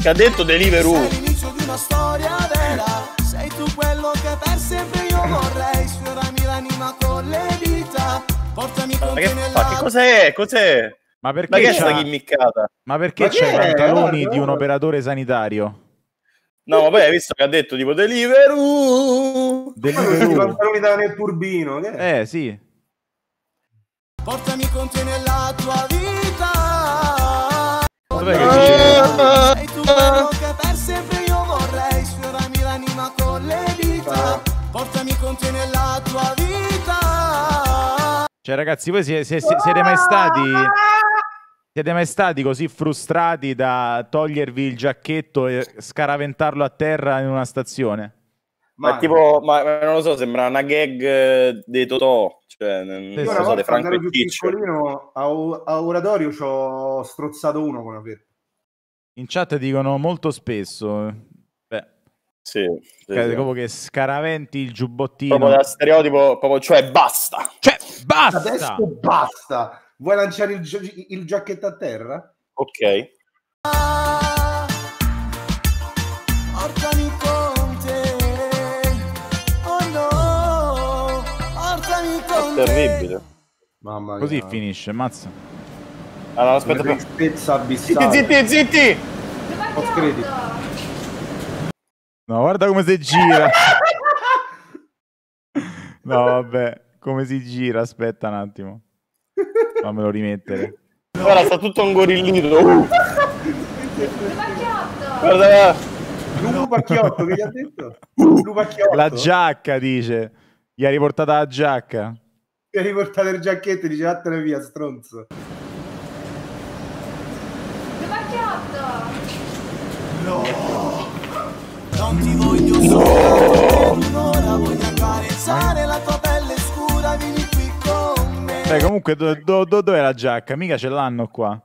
Speaker 5: Che ha detto Deliveroo?
Speaker 2: una storia vera Sei tu quello che per sempre io vorrei Sfiorami l'anima con le dita Portami
Speaker 5: con te nella... Che cos'è? Cos'è? Ma perché, Ma che c'è... gimmiccata? Ma perché Ma c'è i pantaloni
Speaker 3: di un operatore sanitario?
Speaker 5: No, vabbè, hai visto che ha detto tipo Deliveroo. Deliveroo. I pantaloni da nel turbino. Eh, sì. Portami con te nella tua
Speaker 2: vita. Vabbè, che dice? Sei tu quello che l'anima con le dita, portami con te nella tua vita.
Speaker 3: Cioè ragazzi, voi siete, siete, siete mai stati... Siete mai stati così frustrati da togliervi il giacchetto e scaraventarlo a terra in una stazione?
Speaker 5: Ma, ma tipo, ma, ma, non lo so, sembra una gag eh, dei Totò. Cioè, sì, io una volta, Franco e ero
Speaker 6: piccolino, a, a Oratorio ci ho strozzato uno con la felpa.
Speaker 3: In chat dicono molto spesso. Eh. Sì, sì, sì. Come che scaraventi il giubbottino. Proprio da
Speaker 5: stereotipo, proprio, cioè basta. Cioè basta!
Speaker 6: Adesso basta! Vuoi lanciare il, gio- il giacchetto a terra?
Speaker 4: Ok.
Speaker 2: Oh, è terribile.
Speaker 6: Mamma
Speaker 3: Così finisce, mazza. Allora, aspetta. Una tristezza Zitti, zitti, zitti! Post credit. No, guarda come si gira. No, vabbè, come si gira? Aspetta un attimo. Fammelo rimettere.
Speaker 2: Guarda, sta tutto un gorillino. Uh.
Speaker 3: Guarda.
Speaker 6: Lupacchiotto, che gli ha detto?
Speaker 3: Lupacchiotto. La giacca, dice. Gli ha riportato la giacca.
Speaker 6: Gli ha riportato il giacchetto e dice vattene via, stronzo. Lupacchiotto.
Speaker 2: No non ti voglio no. un'ora voglio accarezzare la tua pelle scura vieni qui con
Speaker 3: me Beh, comunque dove do, do, do è la giacca? mica ce l'hanno qua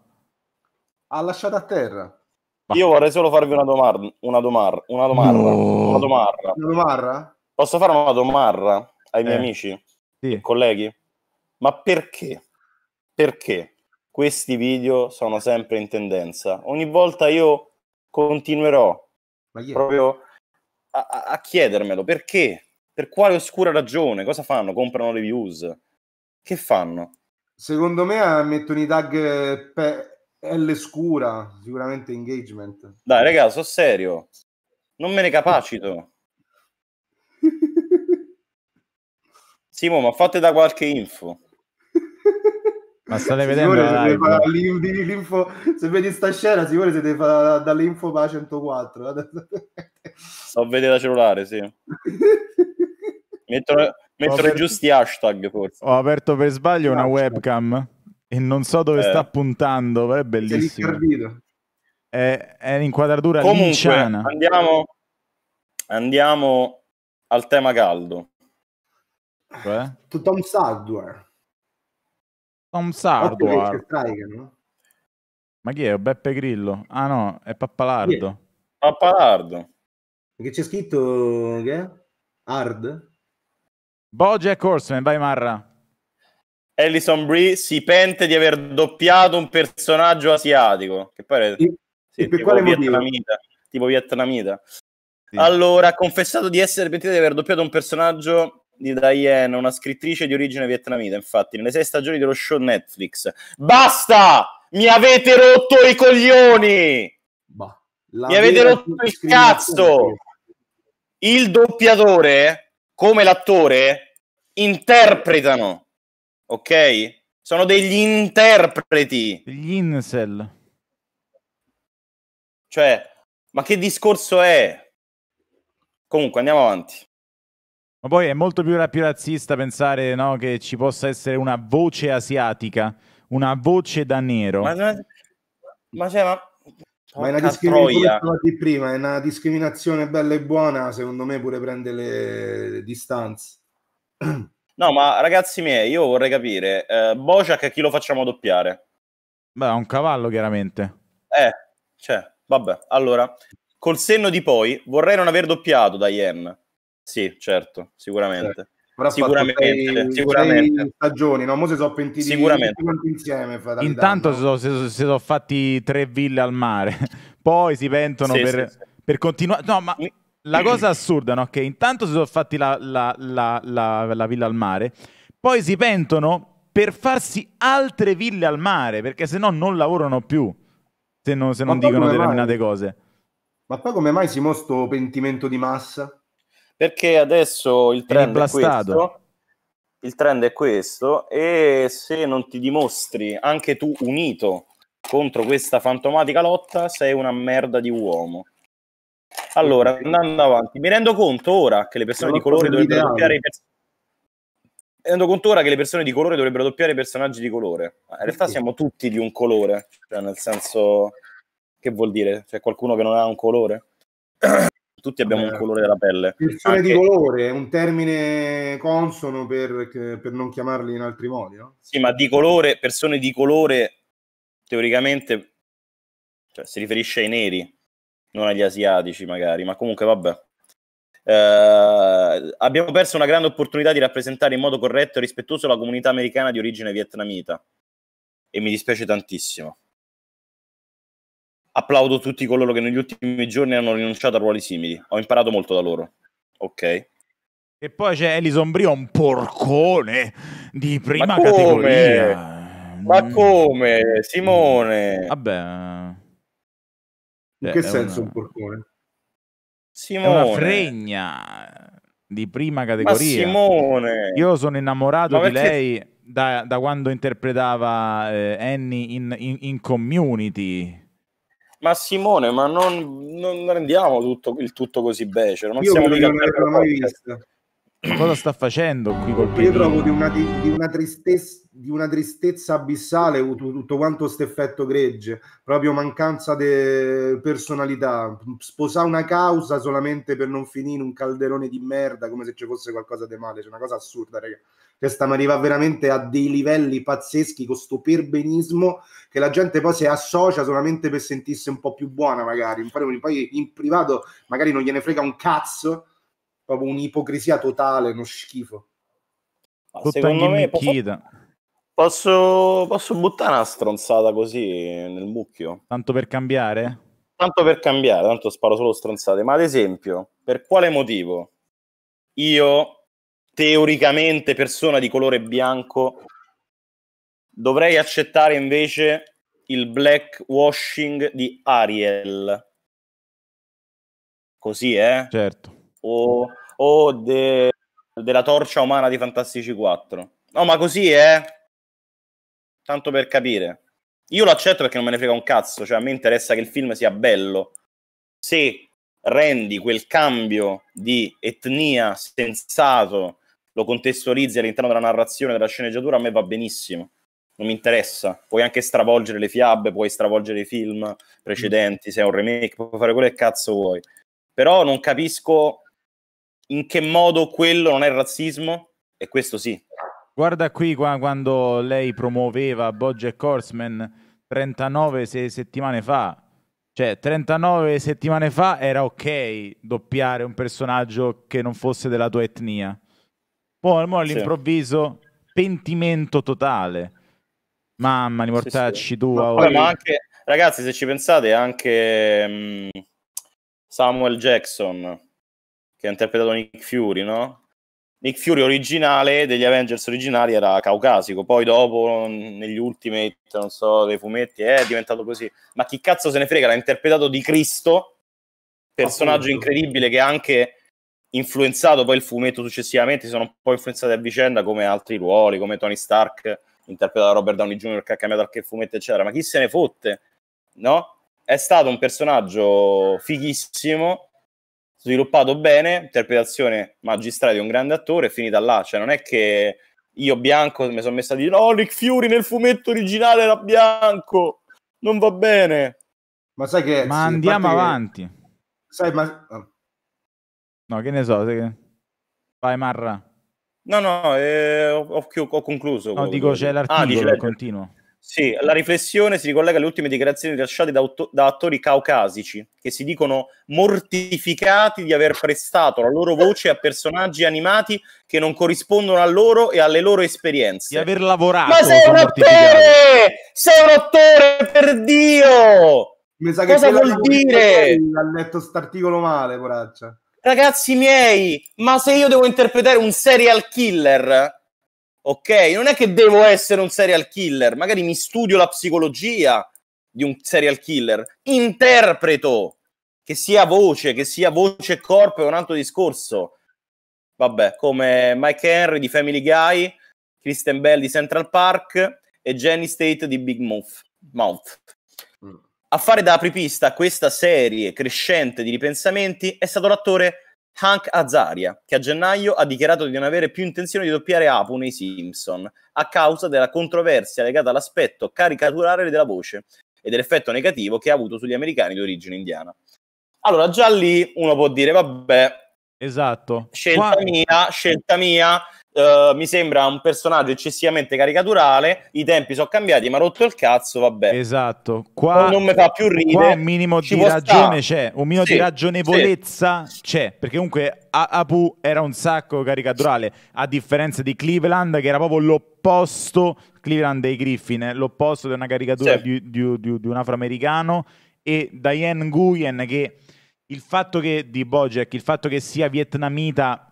Speaker 6: ha
Speaker 2: lasciato a terra
Speaker 5: io vorrei solo farvi una domanda una, domanda una domanda no. una domarra una domarra posso fare una domanda ai miei eh. amici sì. colleghi ma perché perché questi video sono sempre in tendenza ogni volta io continuerò ma io proprio a, a chiedermelo perché, per quale oscura ragione, cosa fanno? Comprano le views? Che fanno?
Speaker 6: Secondo me eh, mettono i tag pe- L scura, sicuramente engagement.
Speaker 5: Dai, raga, sono serio. Non me ne capacito. Simo, ma fate da qualche info. Ma state vedendo la
Speaker 6: l'info, se vedi sta scena, sicuro si deve fare dall'info pa 104.
Speaker 5: Sto a vedere da cellulare, sì.
Speaker 6: Mettono, mettono aperto...
Speaker 5: giù sti hashtag, forse.
Speaker 3: Ho aperto per sbaglio una webcam e non so dove eh. sta puntando, però è bellissimo. È, è inquadratura Comunque, linciana.
Speaker 5: Andiamo, andiamo al tema caldo.
Speaker 3: Cioè?
Speaker 6: Tutto un hardware
Speaker 3: un sardo. Ma chi è? Beppe Grillo? Ah no, è Pappalardo.
Speaker 6: È? Pappalardo. Che c'è scritto che è?
Speaker 3: Hard? Bojack Horseman, vai Marra.
Speaker 5: Alison Bree si pente di aver doppiato un personaggio asiatico. Che pare... E, sì, e per quale vietnamita, motivo? Tipo vietnamita. Sì. Allora, ha confessato di essere pentito di aver doppiato un personaggio di Diane, una scrittrice di origine vietnamita, infatti, nelle sei stagioni dello show Netflix. Basta! Mi avete rotto i coglioni! Bah,
Speaker 6: Mi avete rotto il cazzo!
Speaker 5: Il doppiatore, come l'attore, interpretano, ok? Sono degli interpreti. Gli incel. Cioè, ma che discorso è? Comunque, andiamo avanti.
Speaker 3: Ma poi è molto più, più razzista pensare no, che ci possa essere una voce asiatica, una voce da nero. Ma,
Speaker 6: ma, cioè, ma... ma è una discriminazione prima, è una discriminazione bella e buona, secondo me pure prende le distanze.
Speaker 5: No, ma ragazzi miei, io vorrei capire, eh, Bojack chi lo facciamo doppiare?
Speaker 3: Beh, un cavallo chiaramente.
Speaker 5: Eh, cioè, vabbè, allora, col senno di poi vorrei non aver doppiato Diane sì,
Speaker 6: certo, sicuramente. Certo. Sicuramente, sei, sicuramente. Sei stagioni, no? Mo si sono pentiti sicuramente. insieme. Intanto si
Speaker 3: sono, sono, fatti tre ville al mare, poi si pentono sì, per, sì, per continuare. No, ma la cosa assurda, no? Che intanto si sono fatti la, la, la, la, villa al mare, poi si pentono per farsi altre ville al mare, perché se no non lavorano più, se non, se non dicono determinate
Speaker 6: mai? cose. Ma poi come mai si mostra pentimento di massa? Perché
Speaker 5: adesso il trend è questo. Il trend è questo e se non ti dimostri anche tu unito contro questa fantomatica lotta sei una merda di uomo. Allora, andando avanti, mi rendo conto ora che le persone di colore dovrebbero doppiare i personaggi. Mi rendo conto ora che le persone di colore dovrebbero doppiare i personaggi di colore. Ma In realtà siamo tutti di un colore, cioè nel senso che vuol dire? C'è qualcuno che non ha un colore? tutti abbiamo Vabbè. un colore
Speaker 6: della pelle. Persone Anche... di colore è un termine consono per, per, non chiamarli in altri modi, no?
Speaker 5: Sì, ma di colore, persone di colore teoricamente cioè, si riferisce ai neri, non agli asiatici magari, ma comunque vabbè. Eh, abbiamo perso una grande opportunità di rappresentare in modo corretto e rispettoso la comunità americana di origine vietnamita e mi dispiace tantissimo applaudo tutti coloro che negli ultimi giorni hanno rinunciato a ruoli simili. Ho imparato molto da loro. Ok.
Speaker 3: E poi c'è Elison un porcone
Speaker 5: di prima Ma categoria. Ma mm. come, Simone? Vabbè. In
Speaker 3: cioè, che senso una... un
Speaker 4: porcone?
Speaker 5: Simone. È una
Speaker 3: fregna di prima categoria. Ma
Speaker 5: Simone. Io sono innamorato perché... di lei
Speaker 3: da, da, quando interpretava eh, Annie in, in, in Community
Speaker 5: ma Simone, ma non, non rendiamo tutto, il tutto così becero. Non Io siamo mica non l'avevo mai vista
Speaker 6: cosa sta facendo qui col Io trovo di una, di, di, una di una, tristezza, abissale tutto, tutto quanto questo effetto gregge, proprio mancanza di personalità, sposare una causa solamente per non finire in un calderone di merda come se ci fosse qualcosa di male, c'è cioè, una cosa assurda, raga. Questa cioè, stiamo arriva veramente a dei livelli pazzeschi con sto perbenismo che la gente poi si associa solamente per sentirsi un po' più buona, magari. Poi in privato magari non gliene frega un cazzo proprio un'ipocrisia totale, uno schifo. Tutta Secondo me posso, posso,
Speaker 5: posso buttare una stronzata così nel mucchio. Tanto per cambiare? Tanto per cambiare, tanto sparo solo stronzate. Ma ad esempio, per quale motivo io, teoricamente persona di colore bianco, dovrei accettare invece il black washing di Ariel? Così, eh? Certo o, o de, della torcia umana di Fantastici 4. No, ma così è. Tanto per capire. Io lo accetto perché non me ne frega un cazzo, cioè a me interessa che il film sia bello. Se rendi quel cambio di etnia sensato, lo contestualizzi all'interno della narrazione, della sceneggiatura, a me va benissimo. Non mi interessa. Puoi anche stravolgere le fiabe, puoi stravolgere i film precedenti, mm. se è un remake, puoi fare quello che cazzo vuoi. Però non capisco in che modo quello non è razzismo e questo sì.
Speaker 3: Guarda qui qua, quando lei promuoveva Bojack Horseman 39 settimane fa. Cioè, 39 settimane fa era ok doppiare un personaggio che non fosse della tua etnia. Poi, poi all'improvviso, sì. pentimento totale. Mamma, li mortacci sì, sì. tua. Ma, ma
Speaker 5: anche, ragazzi, se ci pensate, anche um, Samuel Jackson che ha interpretato Nick Fury, no? Nick Fury originale degli Avengers originali era caucasico, poi dopo mm, negli ultimi, non so, dei fumetti è diventato così. Ma chi cazzo se ne frega, l'ha interpretato di Cristo, personaggio incredibile che ha anche influenzato poi il fumetto successivamente, si sono un po' influenzati a vicenda come altri ruoli, come Tony Stark interpretato da Robert Downey Jr. che ha cambiato anche il fumetto eccetera, ma chi se ne fotte? No? È stato un personaggio fighissimo sviluppato bene, interpretazione magistrale di un grande attore, finita là, cioè non è che io bianco mi sono messa a dire no, oh, Nick Fury nel
Speaker 6: fumetto originale era bianco, non va bene. Ma sai che... Ma andiamo avanti. Che... Sai, ma... Oh.
Speaker 3: No, che ne so, che... vai Marra.
Speaker 5: No, no, eh, ho, ho, ho, concluso. No, dico c'è l'articolo, ah, dice, continuo. Sì, la riflessione si ricollega alle ultime dichiarazioni rilasciate da, da, attori caucasici che si dicono mortificati di aver prestato la loro voce a personaggi animati che non corrispondono a loro e alle loro esperienze. Di aver lavorato. Ma sei un
Speaker 6: attore! Sei un attore per Dio! Cosa vuol dire? Ha letto st'articolo male, coraggio.
Speaker 2: Ragazzi miei, ma se io devo
Speaker 5: interpretare un serial killer ok? Non è che devo essere un serial killer, magari mi studio la psicologia di un serial killer, interpreto, che sia voce, che sia voce e corpo è un altro discorso. Vabbè, come Mike Henry di Family Guy, Kristen Bell di Central Park e Jenny State di Big Mouth. Mouth. Mm. A fare da apripista a questa serie crescente di ripensamenti è stato l'attore Hank Azaria, che a gennaio ha dichiarato di non avere più intenzione di doppiare Apu nei Simpson, a causa della controversia legata all'aspetto caricaturale della voce e dell'effetto negativo che ha avuto sugli americani di origine indiana. Allora, già lì uno può dire, vabbè, esatto. scelta Qua... mia, scelta mia, eh, mi sembra un personaggio eccessivamente caricaturale, i tempi sono cambiati, ma rotto il cazzo, vabbè. Esatto,
Speaker 3: qua non mi fa più ridere. un minimo di ragione stare. c'è, un minimo sì, di ragionevolezza sì. c'è, perché comunque Apu era un sacco caricaturale, a differenza di Cleveland che era proprio l'opposto, Cleveland dei Griffin, eh, l'opposto di una caricatura sì. di, di, di, di un afroamericano e Diane Nguyen che il fatto che di Bojack, il fatto che sia vietnamita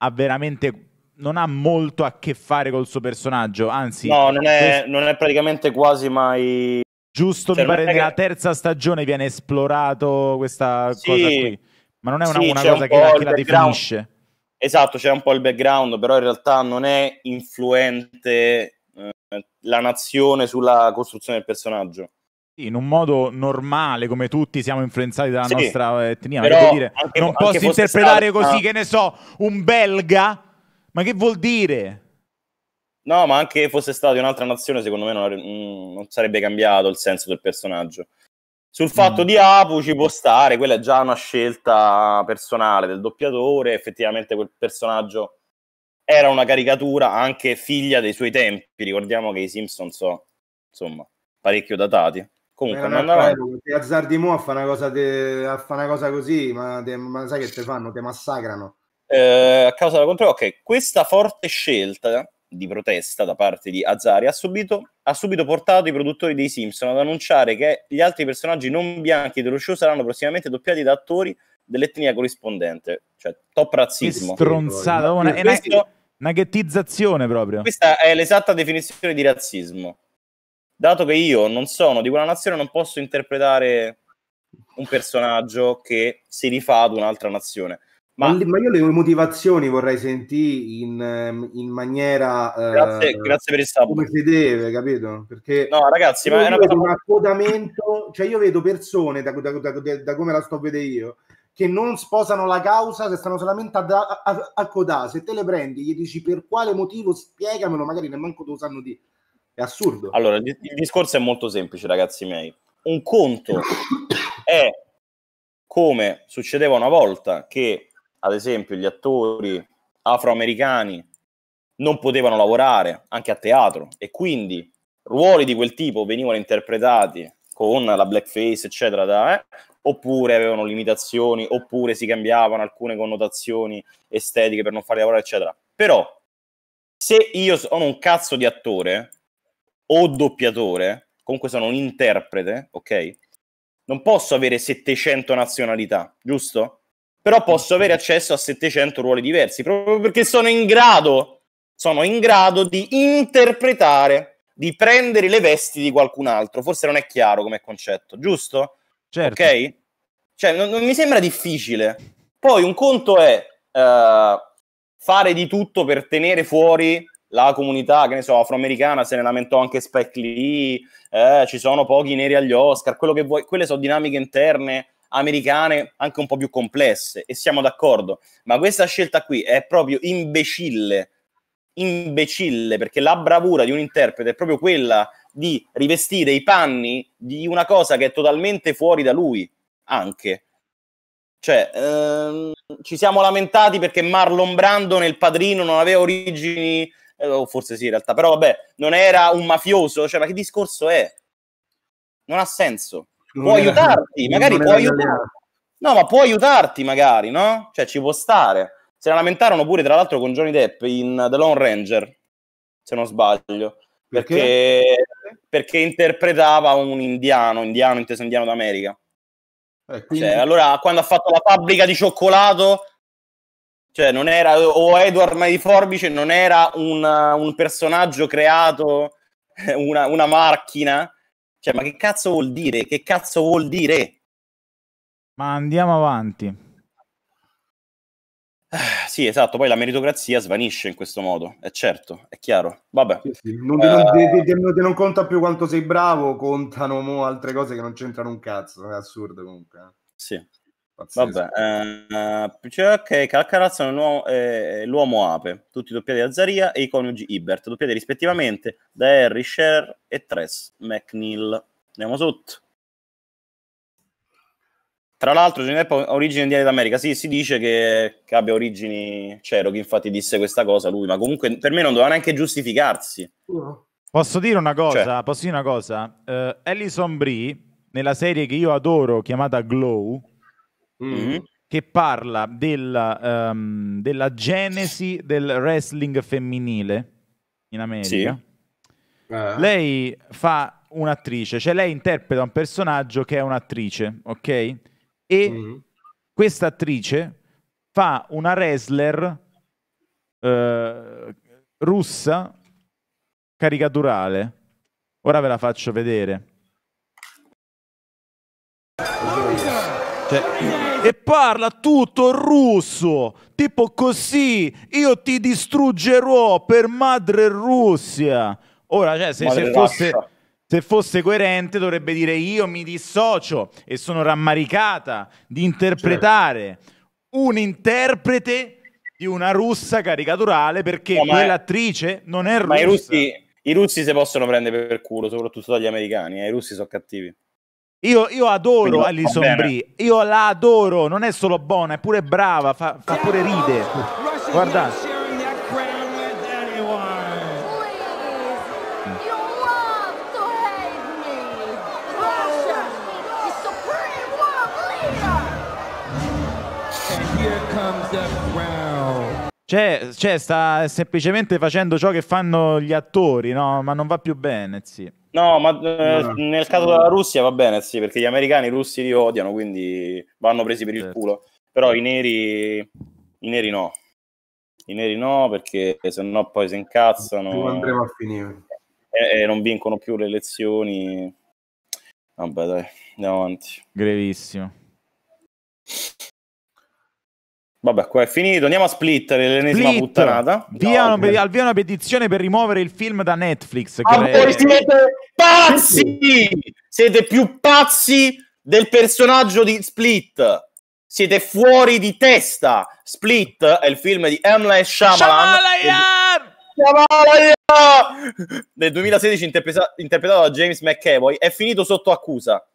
Speaker 3: ha veramente non ha molto a che fare col suo personaggio, anzi... No, non è,
Speaker 5: non è praticamente quasi mai...
Speaker 3: Giusto, cioè, mi pare, che... nella terza stagione viene esplorato questa sì, cosa qui,
Speaker 5: ma non è una, sì, una cosa un che, che la definisce. Esatto, c'è un po' il background, però in realtà non è influente eh, la nazione sulla costruzione del personaggio.
Speaker 3: in un modo normale, come tutti siamo
Speaker 5: influenzati dalla sì, nostra eh, etnia, però dire, anche, non anche posso interpretare stata... così, che ne so, un
Speaker 3: belga ma che vuol dire?
Speaker 5: No, ma anche se fosse stato di un'altra nazione, secondo me non, mh, mm, non, sarebbe cambiato il senso del personaggio. Sul fatto mm. di Apu ci può stare, quella è già una scelta personale del doppiatore, effettivamente quel personaggio era una caricatura anche figlia dei suoi tempi, ricordiamo che i Simpson sono insomma parecchio datati. Comunque, eh, andava...
Speaker 6: Avanti... Azzardi Mo a fa una cosa, de... a fa una cosa così, ma, te... ma sai che te fanno? Te massacrano eh, a causa
Speaker 5: della contro. Ok, questa forte scelta di protesta da parte di Azzari ha subito, ha subito, portato i produttori dei Simpson ad annunciare che gli altri personaggi non bianchi dello show saranno prossimamente doppiati da attori dell'etnia corrispondente, cioè top razzismo. Che stronzata, una, è
Speaker 3: una ghettizzazione proprio. Questa
Speaker 5: è l'esatta definizione di razzismo. Dato che io non sono di quella nazione, non posso interpretare un personaggio che si rifà ad un'altra nazione.
Speaker 6: Ma, ma, io le motivazioni vorrei sentire in, ehm, in maniera grazie, eh, grazie, per il sabato. come si deve, capito? Perché no, ragazzi, ma è una cosa... un accodamento, cioè io vedo persone da, da, da, da come la sto a vedere io che non sposano la causa, se stanno solamente a, a, a, a codare. Se te le prendi, gli dici per quale motivo, spiegamelo, magari nemmeno lo sanno di. È assurdo.
Speaker 5: Allora, il discorso è molto semplice, ragazzi miei. Un conto è come succedeva una volta che ad esempio, gli attori afroamericani non potevano lavorare anche a teatro e quindi ruoli di quel tipo venivano interpretati con la blackface, eccetera, da, eh, oppure avevano limitazioni, oppure si cambiavano alcune connotazioni estetiche per non farli lavorare, eccetera. Però, se io sono un cazzo di attore o doppiatore, comunque sono un interprete, ok? Non posso avere 700 nazionalità, giusto? però posso avere accesso a 700 ruoli diversi, proprio perché sono in grado, sono in grado di interpretare, di prendere le vesti di qualcun altro. Forse non è chiaro come concetto, giusto? Certo. Ok? Cioè, non, non mi sembra difficile. Poi un conto è uh, fare di tutto per tenere fuori la comunità, che ne so, afroamericana, se ne lamentò anche Spike Lee, eh, ci sono pochi neri agli Oscar, quello che vuoi, quelle sono dinamiche interne americane anche un po' più complesse e siamo d'accordo, ma questa scelta qui è proprio imbecille, imbecille perché la bravura di un interprete è proprio quella di rivestire i panni di una cosa che è totalmente fuori da lui, anche. Cioè, ehm, ci siamo lamentati perché Marlon Brando nel padrino non aveva origini, eh, forse sì in realtà, però vabbè, non era un mafioso, cioè ma che discorso è? Non ha senso può aiutarti, magari può aiutarti. No, ma può aiutarti magari, no? Cioè ci può stare. Se la lamentarono pure, tra l'altro, con Johnny Depp in The Lone Ranger, se non sbaglio. Perché, perché? perché interpretava un indiano, indiano inteso indiano d'America. Eh, cioè, quindi... cioè, allora, quando ha fatto la fabbrica di cioccolato, cioè, non era, o Edward May Forbice non era una, un personaggio creato, una, una macchina, cioè, ma che cazzo vuol dire? Che cazzo vuol dire? Ma
Speaker 3: andiamo avanti.
Speaker 5: Ah, sì, esatto, poi la meritocrazia svanisce in questo modo, è certo, è chiaro. Vabbè. Non, uh... te, te,
Speaker 6: te, non, conta più quanto sei bravo, contano altre cose che non c'entrano un cazzo, è assurdo comunque. Eh.
Speaker 5: Sì. Vabbè, eh, eh c'è cioè, ok, Calcarazzo è l'uomo, eh, l'uomo ape, tutti doppiati da Zaria e i coniugi Ibert, doppiati rispettivamente da Harry Sher e Tress McNeil. Andiamo sotto. Tra l'altro, Johnny Depp ha origini indiane d'America. Sì, si dice che, che abbia origini Cherokee, cioè, infatti disse questa cosa lui, ma comunque per me non doveva neanche giustificarsi.
Speaker 3: Posso dire una cosa? Cioè. Posso dire una cosa? Uh, Alison Brie, nella serie che io adoro, chiamata Glow, Mm. Ehm, che parla della, um, ehm, della, genesi del wrestling femminile in America. Sì. Uh. Lei fa un'attrice, cioè lei interpreta un personaggio che è un'attrice, ok? E mm. questa attrice fa una wrestler uh, russa caricaturale. Ora ve la faccio vedere. Cioè e parla tutto russo, tipo così, io ti distruggerò per madre Russia. Ora, cioè, se, se fosse... Se fosse coerente dovrebbe dire io mi dissocio e sono rammaricata di interpretare certo. un interprete di una russa caricaturale perché no,
Speaker 5: quell'attrice è... non è russa. Ma i russi, i russi si possono prendere per culo, soprattutto dagli americani, eh? i russi sono cattivi.
Speaker 3: Io, io, adoro Alison Brie, io la adoro, non è solo buona, è pure brava, fa, fa pure ride. Guardate. Cioè, cioè, sta semplicemente facendo ciò che fanno gli attori, no? Ma non va più bene, sì.
Speaker 5: No, ma eh, no. nel caso della Russia va bene, sì, perché gli americani i russi li odiano, quindi vanno presi per certo. il culo. Però i neri, i neri no. I neri no, perché se no poi si incazzano. Non andremo a finire. E, e non vincono più le elezioni. Vabbè, dai, andiamo avanti. Grevissimo. Vabbè, qua è finito. Andiamo a Split, l'ennesima Split. puttanata. Via, no, una,
Speaker 3: al via una petizione per rimuovere il film da Netflix. Ma ah, siete
Speaker 5: pazzi! Siete più pazzi del personaggio di Split. Siete fuori di testa. Split è il film di M. Night Shyamalan.
Speaker 2: Shyamalan!
Speaker 5: Del 2016 interpreta- interpretato da James McAvoy. È finito sotto accusa.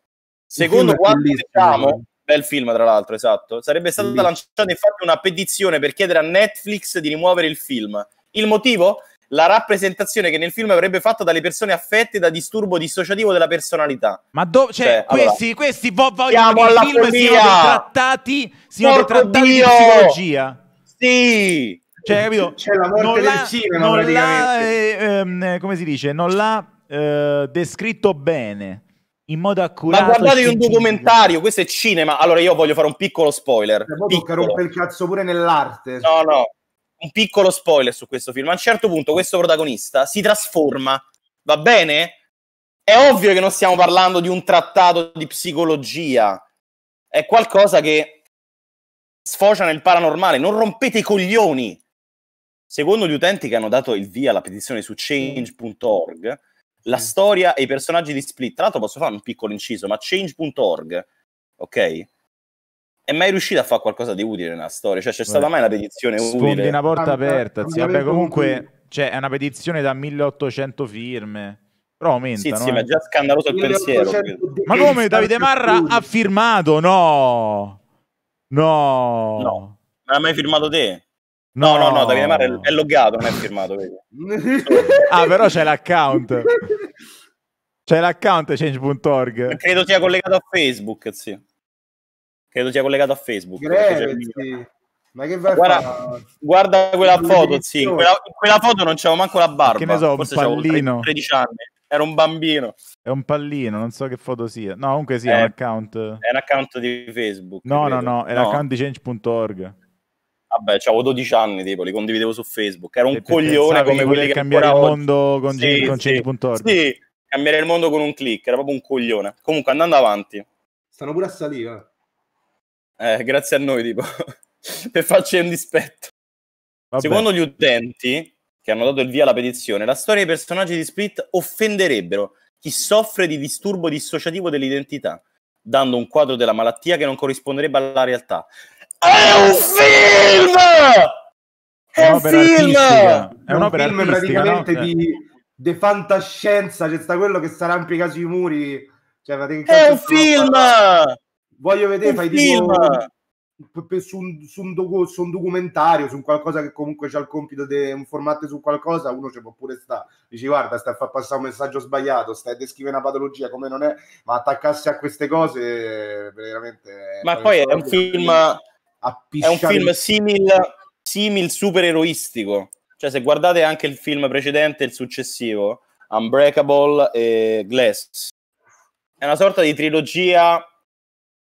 Speaker 5: Secondo quanto diciamo eh. Bel film, tra l'altro, esatto. Sarebbe stata mm. lanciata infatti una petizione per chiedere a Netflix di rimuovere il film. Il motivo? La rappresentazione che nel film avrebbe fatto dalle persone affette da disturbo dissociativo della personalità. Ma dove? cioè, cioè questi, allora, questi vo- vogliono che i film follia.
Speaker 6: siano
Speaker 3: trattati, siano trattati di psicologia. Sì! Cioè, capito? C'è la morte non del la, cinema, non l'ha, eh, ehm, come si dice? Non l'ha eh, descritto bene in modo accurato. Ma guardatevi un documentario,
Speaker 5: questo è cinema. Allora io voglio fare un piccolo spoiler. Ma tocca rompere
Speaker 6: il cazzo pure nell'arte.
Speaker 5: No, no. Un piccolo spoiler su questo film. A un certo punto questo protagonista si trasforma. Va bene? È ovvio che non stiamo parlando di un trattato di psicologia. È qualcosa che sfocia nel paranormale. Non rompete i coglioni. Secondo gli utenti che hanno dato il via alla petizione su change.org, la storia e i personaggi di Split. Tra l'altro posso fare un piccolo inciso, ma change.org, ok? È mai riuscito a fare qualcosa di utile nella storia? Cioè c'è stata Beh. mai una petizione Sfondi una porta aperta, sì, vabbè comunque
Speaker 3: cioè, è una petizione da 1800 firme. Però aumenta, sì, no? sì, ma è eh? già scandaloso il pensiero. Ma come Davide Marra ha firmato? No! No! No! Non
Speaker 5: l'ha mai firmato te? No, no, no, Davide Mare è loggato, non è firmato.
Speaker 3: ah, però c'è l'account. C'è l'account change.org. Credo sia collegato
Speaker 5: a Facebook, sì. Credo sia collegato a Facebook.
Speaker 6: Ma che vai guarda,
Speaker 5: guarda quella foto, sì. Quella, quella, foto non c'avevo manco la barba. Che ne so, Forse un pallino. 13 anni. Era un bambino.
Speaker 3: È un pallino, non so che foto sia. No, comunque sì, è, è un account. È
Speaker 5: un account di Facebook. No, credo. no, no, è no. l'account
Speaker 3: di change.org.
Speaker 5: Vabbè, avevo 12 anni, tipo, li condividevo su Facebook. Era un e coglione come quelli che cambiare il mondo con, sì, g- con sì, sì, cambiare il mondo con un click, era proprio un coglione. Comunque, andando avanti.
Speaker 6: Stanno pure a salire.
Speaker 5: Eh, grazie a noi, tipo,
Speaker 6: per farci un dispetto.
Speaker 5: Vabbè. Secondo gli utenti che hanno dato il via alla petizione, la storia dei personaggi di Split offenderebbero chi soffre di disturbo dissociativo dell'identità, dando un quadro della malattia che non corrisponderebbe alla realtà.
Speaker 6: È un film! È un film! È un film praticamente no? Cioè. di de fantascienza, c'è sta quello che sarà impiegato sui muri. Cioè, è un film! Farà? Voglio vedere, un fai film. tipo su un, su, un docu- su un, documentario, su qualcosa che comunque c'ha il compito di un formato su qualcosa, uno ci può pure stare. Dici, guarda, sta a far passare un messaggio sbagliato, stai a descrivere una patologia come non è, ma attaccarsi a queste cose veramente... Ma poi è un film... Che
Speaker 5: appisciare. È un film simil, simil supereroistico. Cioè, se guardate anche il film precedente e il successivo, Unbreakable e Glass, è una sorta di trilogia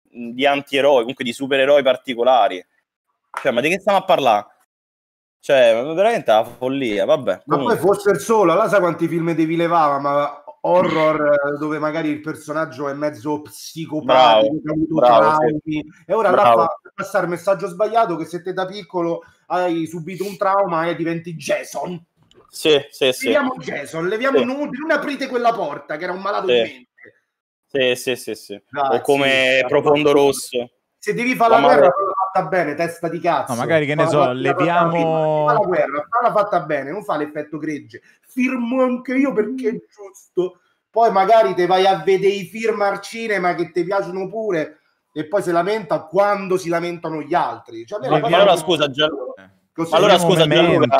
Speaker 5: di anti-eroi, comunque di supereroi particolari. Cioè, ma di che stiamo a parlare? Cioè, veramente la follia, vabbè. Ma comunque. poi
Speaker 6: forse il solo, allora sai quanti film devi levare, ma horror eh, dove magari il personaggio è mezzo psicopatico, bravo, bravo, sì. e ora bravo. là fa passare il messaggio sbagliato che se te da piccolo hai subito un trauma e diventi Jason.
Speaker 5: Sì, sì, sì. Leviamo
Speaker 6: Jason, leviamo sì. non, non aprite quella porta che era un malato sì. di
Speaker 5: mente. Sì, sì, sì, sì. Dai, o come Profondo Rosso.
Speaker 6: Se devi fare la, la guerra, fatta bene, testa di cazzo. No, magari che ne so, fatta, leviamo. Fa la guerra, fa la fatta bene, non fa l'effetto gregge. Firmo anche io perché è giusto. Poi magari te vai a vedere i film al cinema che ti piacciono pure e poi si lamenta quando si lamentano gli altri. Cioè, allora, eh. scusa,
Speaker 4: Gianluca. Allora, scusa, Gianluca.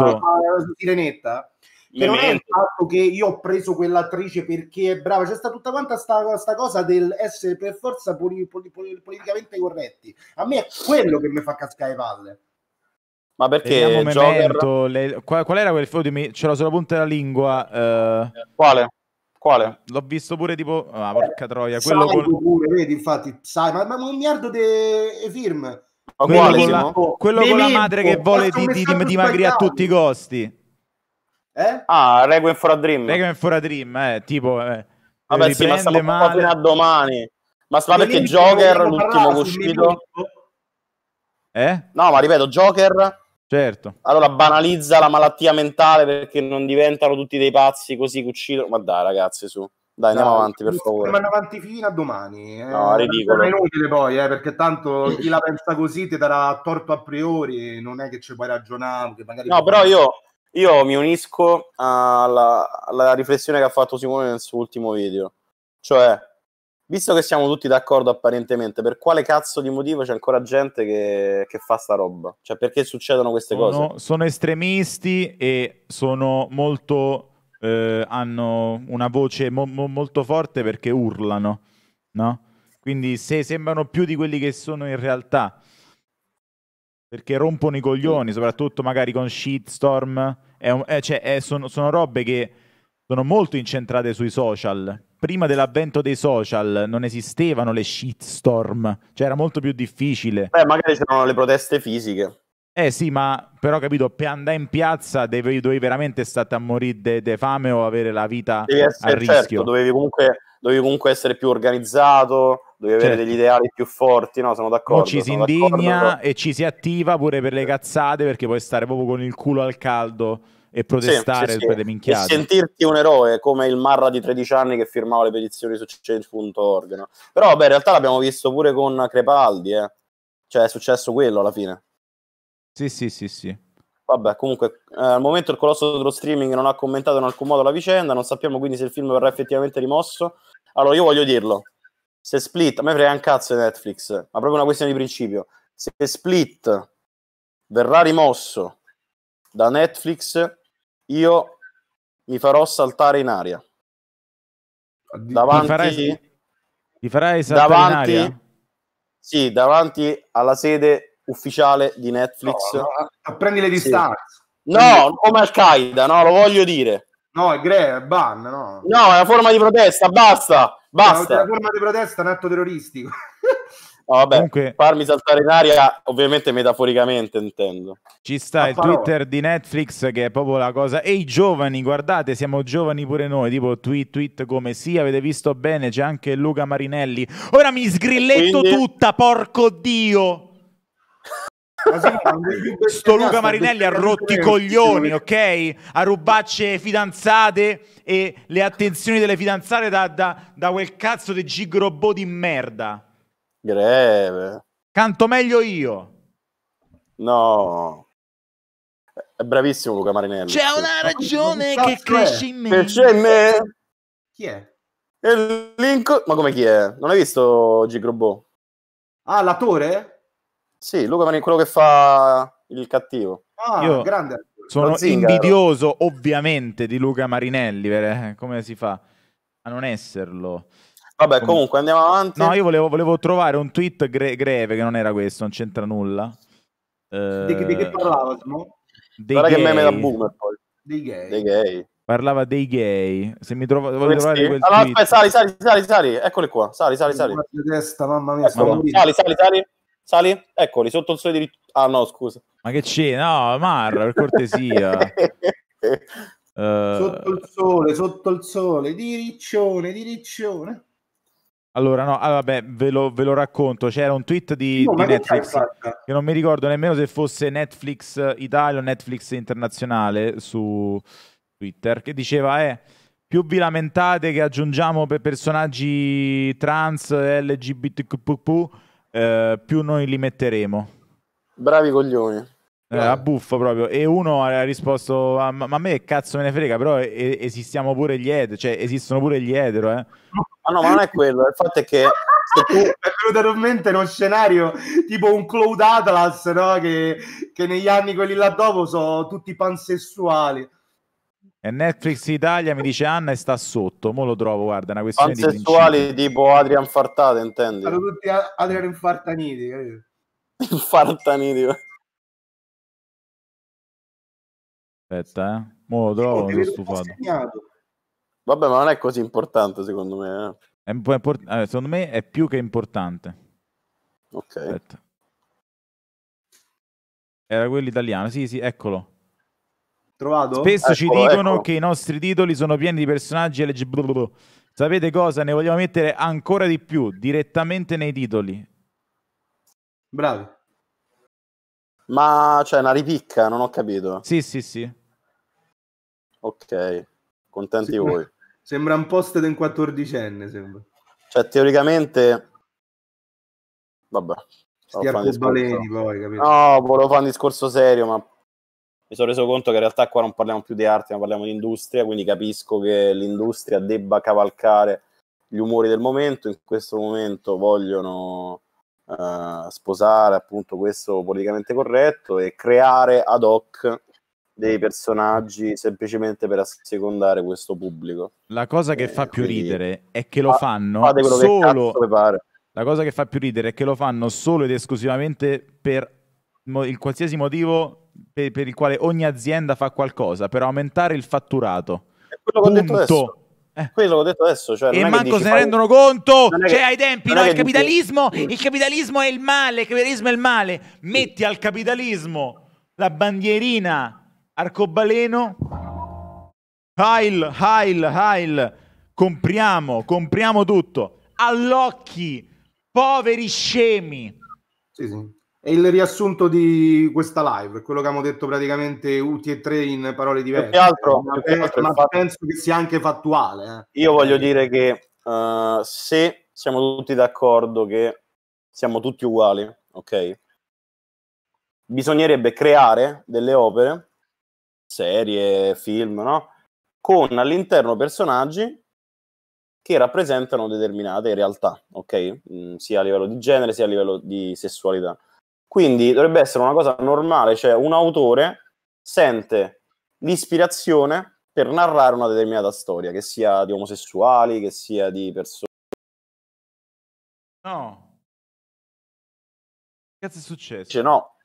Speaker 6: Sirenetta? Che non è il fatto che io ho preso quell'attrice perché è brava, c'è sta tutta quanta sta, sta cosa del essere per forza poli, poli, poli, politicamente corretti. A me è quello che mi fa cascare palle.
Speaker 5: Ma perché Joker...
Speaker 3: le... qual, qual, era quel film? C'era sulla punta della lingua. Eh... Quale? Quale? L'ho visto pure tipo. Ah, porca troia. Quello con...
Speaker 6: pure, vedi, infatti, sai, ma, ma un miliardo di film. Ma quello quale, con, la... quello con la, madre che vuole di, di, di dimagrire a tutti i
Speaker 3: costi. Eh? Ah, Requiem for a Dream. Requiem for a Dream, eh, tipo...
Speaker 5: Eh, Vabbè sì, ma stiamo male. fino a domani. Ma sta perché Joker, l'ultimo uscito... Eh? No, ma ripeto, Joker... Certo. Allora banalizza la malattia mentale perché non diventano tutti dei pazzi così che uccidono. Ma dai ragazzi, su.
Speaker 6: Dai, andiamo no, avanti per favore. Andiamo avanti fino a domani. Eh. No, ridicolo. È inutile poi, eh, perché tanto chi la pensa così ti darà torto a priori, non è che ci puoi ragionare. no, però io
Speaker 5: io mi unisco alla, alla riflessione che ha fatto Simone nel suo ultimo video. Cioè, visto che siamo tutti d'accordo apparentemente, per quale cazzo di motivo c'è ancora gente che, che fa sta roba? Cioè, perché succedono queste sono, cose?
Speaker 3: Sono estremisti e sono molto. Eh, hanno una voce mo- mo- molto forte perché urlano, no? Quindi se sembrano più di quelli che sono in realtà perché rompono i coglioni, soprattutto magari con shitstorm. È un, è, eh, cioè, è, sono, sono, robe che sono molto incentrate sui social. Prima dell'avvento dei social non esistevano le shitstorm, cioè era molto
Speaker 5: più difficile. Beh, magari c'erano le proteste fisiche.
Speaker 3: Eh sì, ma però capito, per andare in piazza devi, dovevi veramente stare a morire di fame o avere la vita essere, a rischio. Certo,
Speaker 5: dovevi comunque, dovevi comunque essere più organizzato, devi avere certo. degli ideali più forti, no? Sono d'accordo. No, ci si indigna però...
Speaker 3: e ci si attiva pure per le cazzate perché puoi stare proprio con il culo al caldo e protestare sì, sì, sì. E sentirti
Speaker 5: un eroe come il Marra di 13 anni che firmava le petizioni su change.org. No? Però vabbè, in realtà l'abbiamo visto pure con Crepaldi, eh. Cioè è successo quello alla fine. Sì, sì, sì, sì. Vabbè, comunque eh, al momento il colosso dello streaming non ha commentato in alcun modo la vicenda, non sappiamo quindi se il film verrà effettivamente rimosso. Allora, io voglio dirlo, se Split, a me frega un cazzo di Netflix, ma proprio una questione di principio, se Split verrà rimosso da Netflix, io mi farò saltare in aria. Ah, davanti... Ti farai,
Speaker 3: ti farai saltare davanti, in aria?
Speaker 5: Sì, davanti alla sede ufficiale di Netflix. No, no, prendi le distanze. Sì. No, come Al-Qaeda, no, lo voglio dire.
Speaker 6: No, è Gre, è ban, no?
Speaker 5: No, è una forma di protesta, basta, basta. è una
Speaker 6: forma di protesta, un atto terroristico.
Speaker 5: No, vabbè, Comunque... farmi saltare in aria, ovviamente metaforicamente intendo. Ci sta A il parola. Twitter di
Speaker 3: Netflix che è proprio la cosa. Ehi giovani, guardate, siamo giovani pure noi. Tipo tweet, tweet come sì, avete visto bene, c'è anche Luca Marinelli. Ora mi sgrilletto Quindi... tutta,
Speaker 2: porco dio.
Speaker 6: Sto Luca Marinelli ha rotti i coglioni,
Speaker 3: ok? A rubacce fidanzate e le attenzioni delle fidanzate da, da, da quel cazzo di gigrobò di merda.
Speaker 5: Greve.
Speaker 3: Canto meglio io.
Speaker 5: No. È bravissimo Luca Marinelli. C'è una
Speaker 6: ragione che cresce in me. Cresce
Speaker 5: in me. Chi è? Lincoln... Ma come chi è? Non hai visto Gigrobo? Ah, l'attore? Sì, Luca Marini, quello che fa il cattivo. Ah, Io
Speaker 6: grande.
Speaker 3: Sono invidioso ovviamente di Luca Marinelli, eh, come si fa a non esserlo?
Speaker 5: Vabbè, comunque, comunque andiamo avanti. No, io
Speaker 3: volevo, volevo trovare un tweet gre- greve che non era questo, non c'entra nulla. Eh, di, di, che
Speaker 6: parlava? No? Dei Guarda gay. che meme da boomer poi. Dei gay. Dei gay.
Speaker 3: Parlava dei gay. Se mi trovo, voglio Questi? trovare quel allora, tweet. Aspetta,
Speaker 6: sali, sali, sali, sali. Eccoli qua. Sali, sali, sali. Testa, mamma mia, ecco, sali, sali, sali.
Speaker 5: Sali? Eccoli, sotto il sole di... Ah no, scusa.
Speaker 3: Ma che c'è? No, Mar, per cortesia. uh... Sotto
Speaker 6: il sole, sotto il sole, di riccione,
Speaker 3: Allora, no, ah, vabbè, ve lo, ve lo, racconto. C'era un tweet di, no, di Netflix che non mi ricordo nemmeno se fosse Netflix eh, Italia o Netflix internazionale su Twitter che diceva: Eh, più vi lamentate che aggiungiamo per personaggi trans, LGBTQ eh, più noi li metteremo.
Speaker 6: Bravi coglioni.
Speaker 3: Eh, a buffo proprio. E uno ha risposto: ah, Ma a me cazzo me ne frega, però e- esistiamo pure gli etero, cioè esistono pure gli
Speaker 6: etero. Eh. Ma no, ma non è
Speaker 5: quello. Il fatto è che
Speaker 6: se è venuto in mente uno scenario tipo un Cloud Atlas, no? che, che negli anni quelli là dopo sono tutti pansessuali.
Speaker 3: E Netflix Italia mi dice Anna e sta sotto. Mo lo trovo,
Speaker 5: guarda, una questione Pansessuali di tipo Adrian Fartate, intendi? Sono
Speaker 6: tutti Adrian Infartaniti, capito? Infartaniti.
Speaker 3: Aspetta, eh. Mo lo trovo, sono stufato.
Speaker 5: Vabbè, ma non è così importante, secondo me. Eh.
Speaker 3: È po import- allora, eh, secondo me è più che importante. Ok. Aspetta. Era quello italiano, sì, sì, eccolo.
Speaker 6: Trovato? Spesso ecco, ci dicono ecco. che
Speaker 3: i nostri titoli sono pieni di personaggi LGBT. Sapete cosa? Ne vogliamo mettere ancora di più direttamente nei titoli.
Speaker 5: Bravo. Ma c'è cioè, una ripicca, non ho capito. Sì, sì, sì. Ok, contenti sembra, voi.
Speaker 6: Sembra un post di un quattordicenne, sembra.
Speaker 5: Cioè, teoricamente... Vabbè.
Speaker 2: Stiamo arcobaleni poi, capito?
Speaker 5: No, volevo fare un discorso serio, ma mi sono reso conto che in realtà qua non parliamo più di arte, ma parliamo di industria, quindi capisco che l'industria debba cavalcare gli umori del momento, in questo momento vogliono eh, sposare appunto questo politicamente corretto e creare ad hoc dei personaggi semplicemente per assecondare questo pubblico.
Speaker 3: La cosa che eh, fa più ridere è che lo fa, fanno solo... Che pare. La cosa che fa più ridere è che lo fanno solo ed esclusivamente per il qualsiasi motivo per, per, il quale ogni azienda fa qualcosa per aumentare il fatturato. È
Speaker 5: quello che ho detto adesso. Eh. Quello che ho detto adesso, cioè, e manco se ne rendono
Speaker 3: conto, cioè, che... cioè ai tempi, no, il capitalismo, dici... Mm". il capitalismo è il male, il capitalismo è il male. Metti sì. al capitalismo la bandierina arcobaleno, Hail, Hail, Hail, compriamo, compriamo tutto,
Speaker 6: allocchi, poveri scemi. Sì, sì è il riassunto di questa live, quello che abbiamo detto praticamente tutti e tre in parole diverse. Più altro, ma, più altro ma fatto... penso che sia anche fattuale.
Speaker 5: Eh. Io voglio eh. dire che uh, se siamo tutti d'accordo che siamo tutti uguali, ok? Bisognerebbe creare delle opere, serie, film, no? Con all'interno personaggi che rappresentano determinate realtà, ok? Mm, sia a livello di genere sia a livello di sessualità quindi dovrebbe essere una cosa normale, cioè un autore sente l'ispirazione per narrare una determinata storia, che sia di omosessuali, che sia di persone.
Speaker 4: No. Che cazzo è successo? Cioè, no.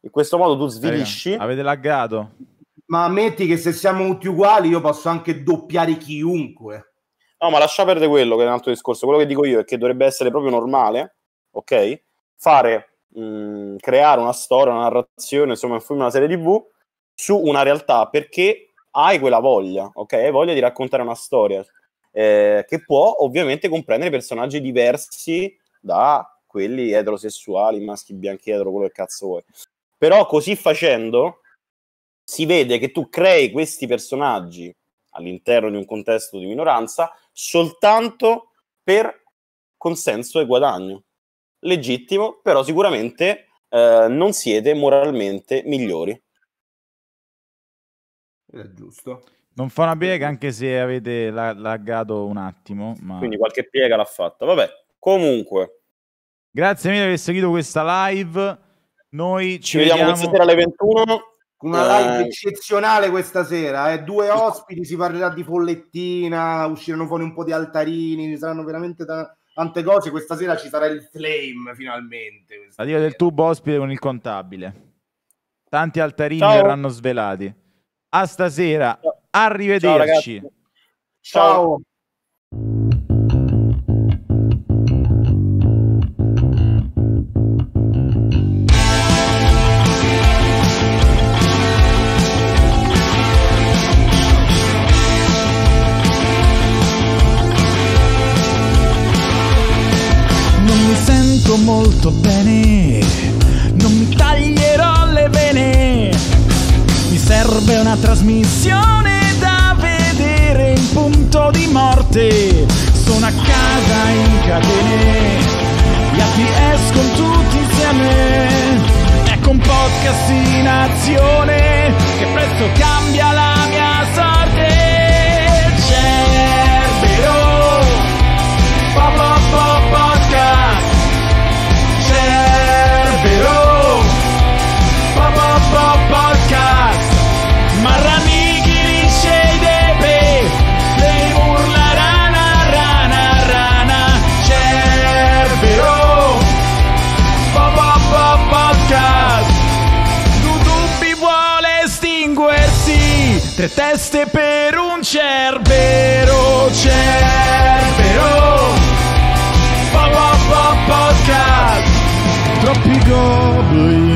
Speaker 4: In questo modo tu
Speaker 3: svilisci. Raga,
Speaker 4: avete laggato.
Speaker 6: Ma ammetti che se siamo tutti uguali io posso anche doppiare chiunque. No,
Speaker 5: ma lascia perdere quello che è un altro discorso. Quello che dico io è che dovrebbe essere proprio normale, ok? Fare mh, creare una storia, una narrazione, insomma un film, una serie tv su una realtà perché hai quella voglia, ok? Hai voglia di raccontare una storia eh, che può ovviamente comprendere personaggi diversi da quelli eterosessuali, maschi bianchi etero, quello che cazzo vuoi. Però così facendo si vede che tu crei questi personaggi all'interno di un contesto di minoranza soltanto per consenso e guadagno legittimo, però sicuramente eh, non siete moralmente migliori. È
Speaker 6: giusto.
Speaker 3: Non fa una piega anche se avete laggato un attimo.
Speaker 5: Ma... Quindi qualche piega l'ha fatta. Vabbè, comunque.
Speaker 3: Grazie mille per aver seguito
Speaker 6: questa live. Noi ci, ci vediamo, vediamo sera alle 21. Una live eh. eccezionale questa sera, eh. due ospiti, si parlerà di follettina, usciranno fuori un po' di altarini, saranno veramente da tante cose. Questa sera ci sarà il flame finalmente.
Speaker 3: La diga del tubo ospite con il contabile. Tanti altarini Ciao. verranno svelati. A stasera, arrivederci. Ciao. Ciao.
Speaker 1: molto bene, non mi taglierò le vene, mi serve una trasmissione da vedere in punto di morte, sono a casa in catene, gli ATS escono tutti insieme, ecco un podcast in azione che presto cambia la
Speaker 2: your blue.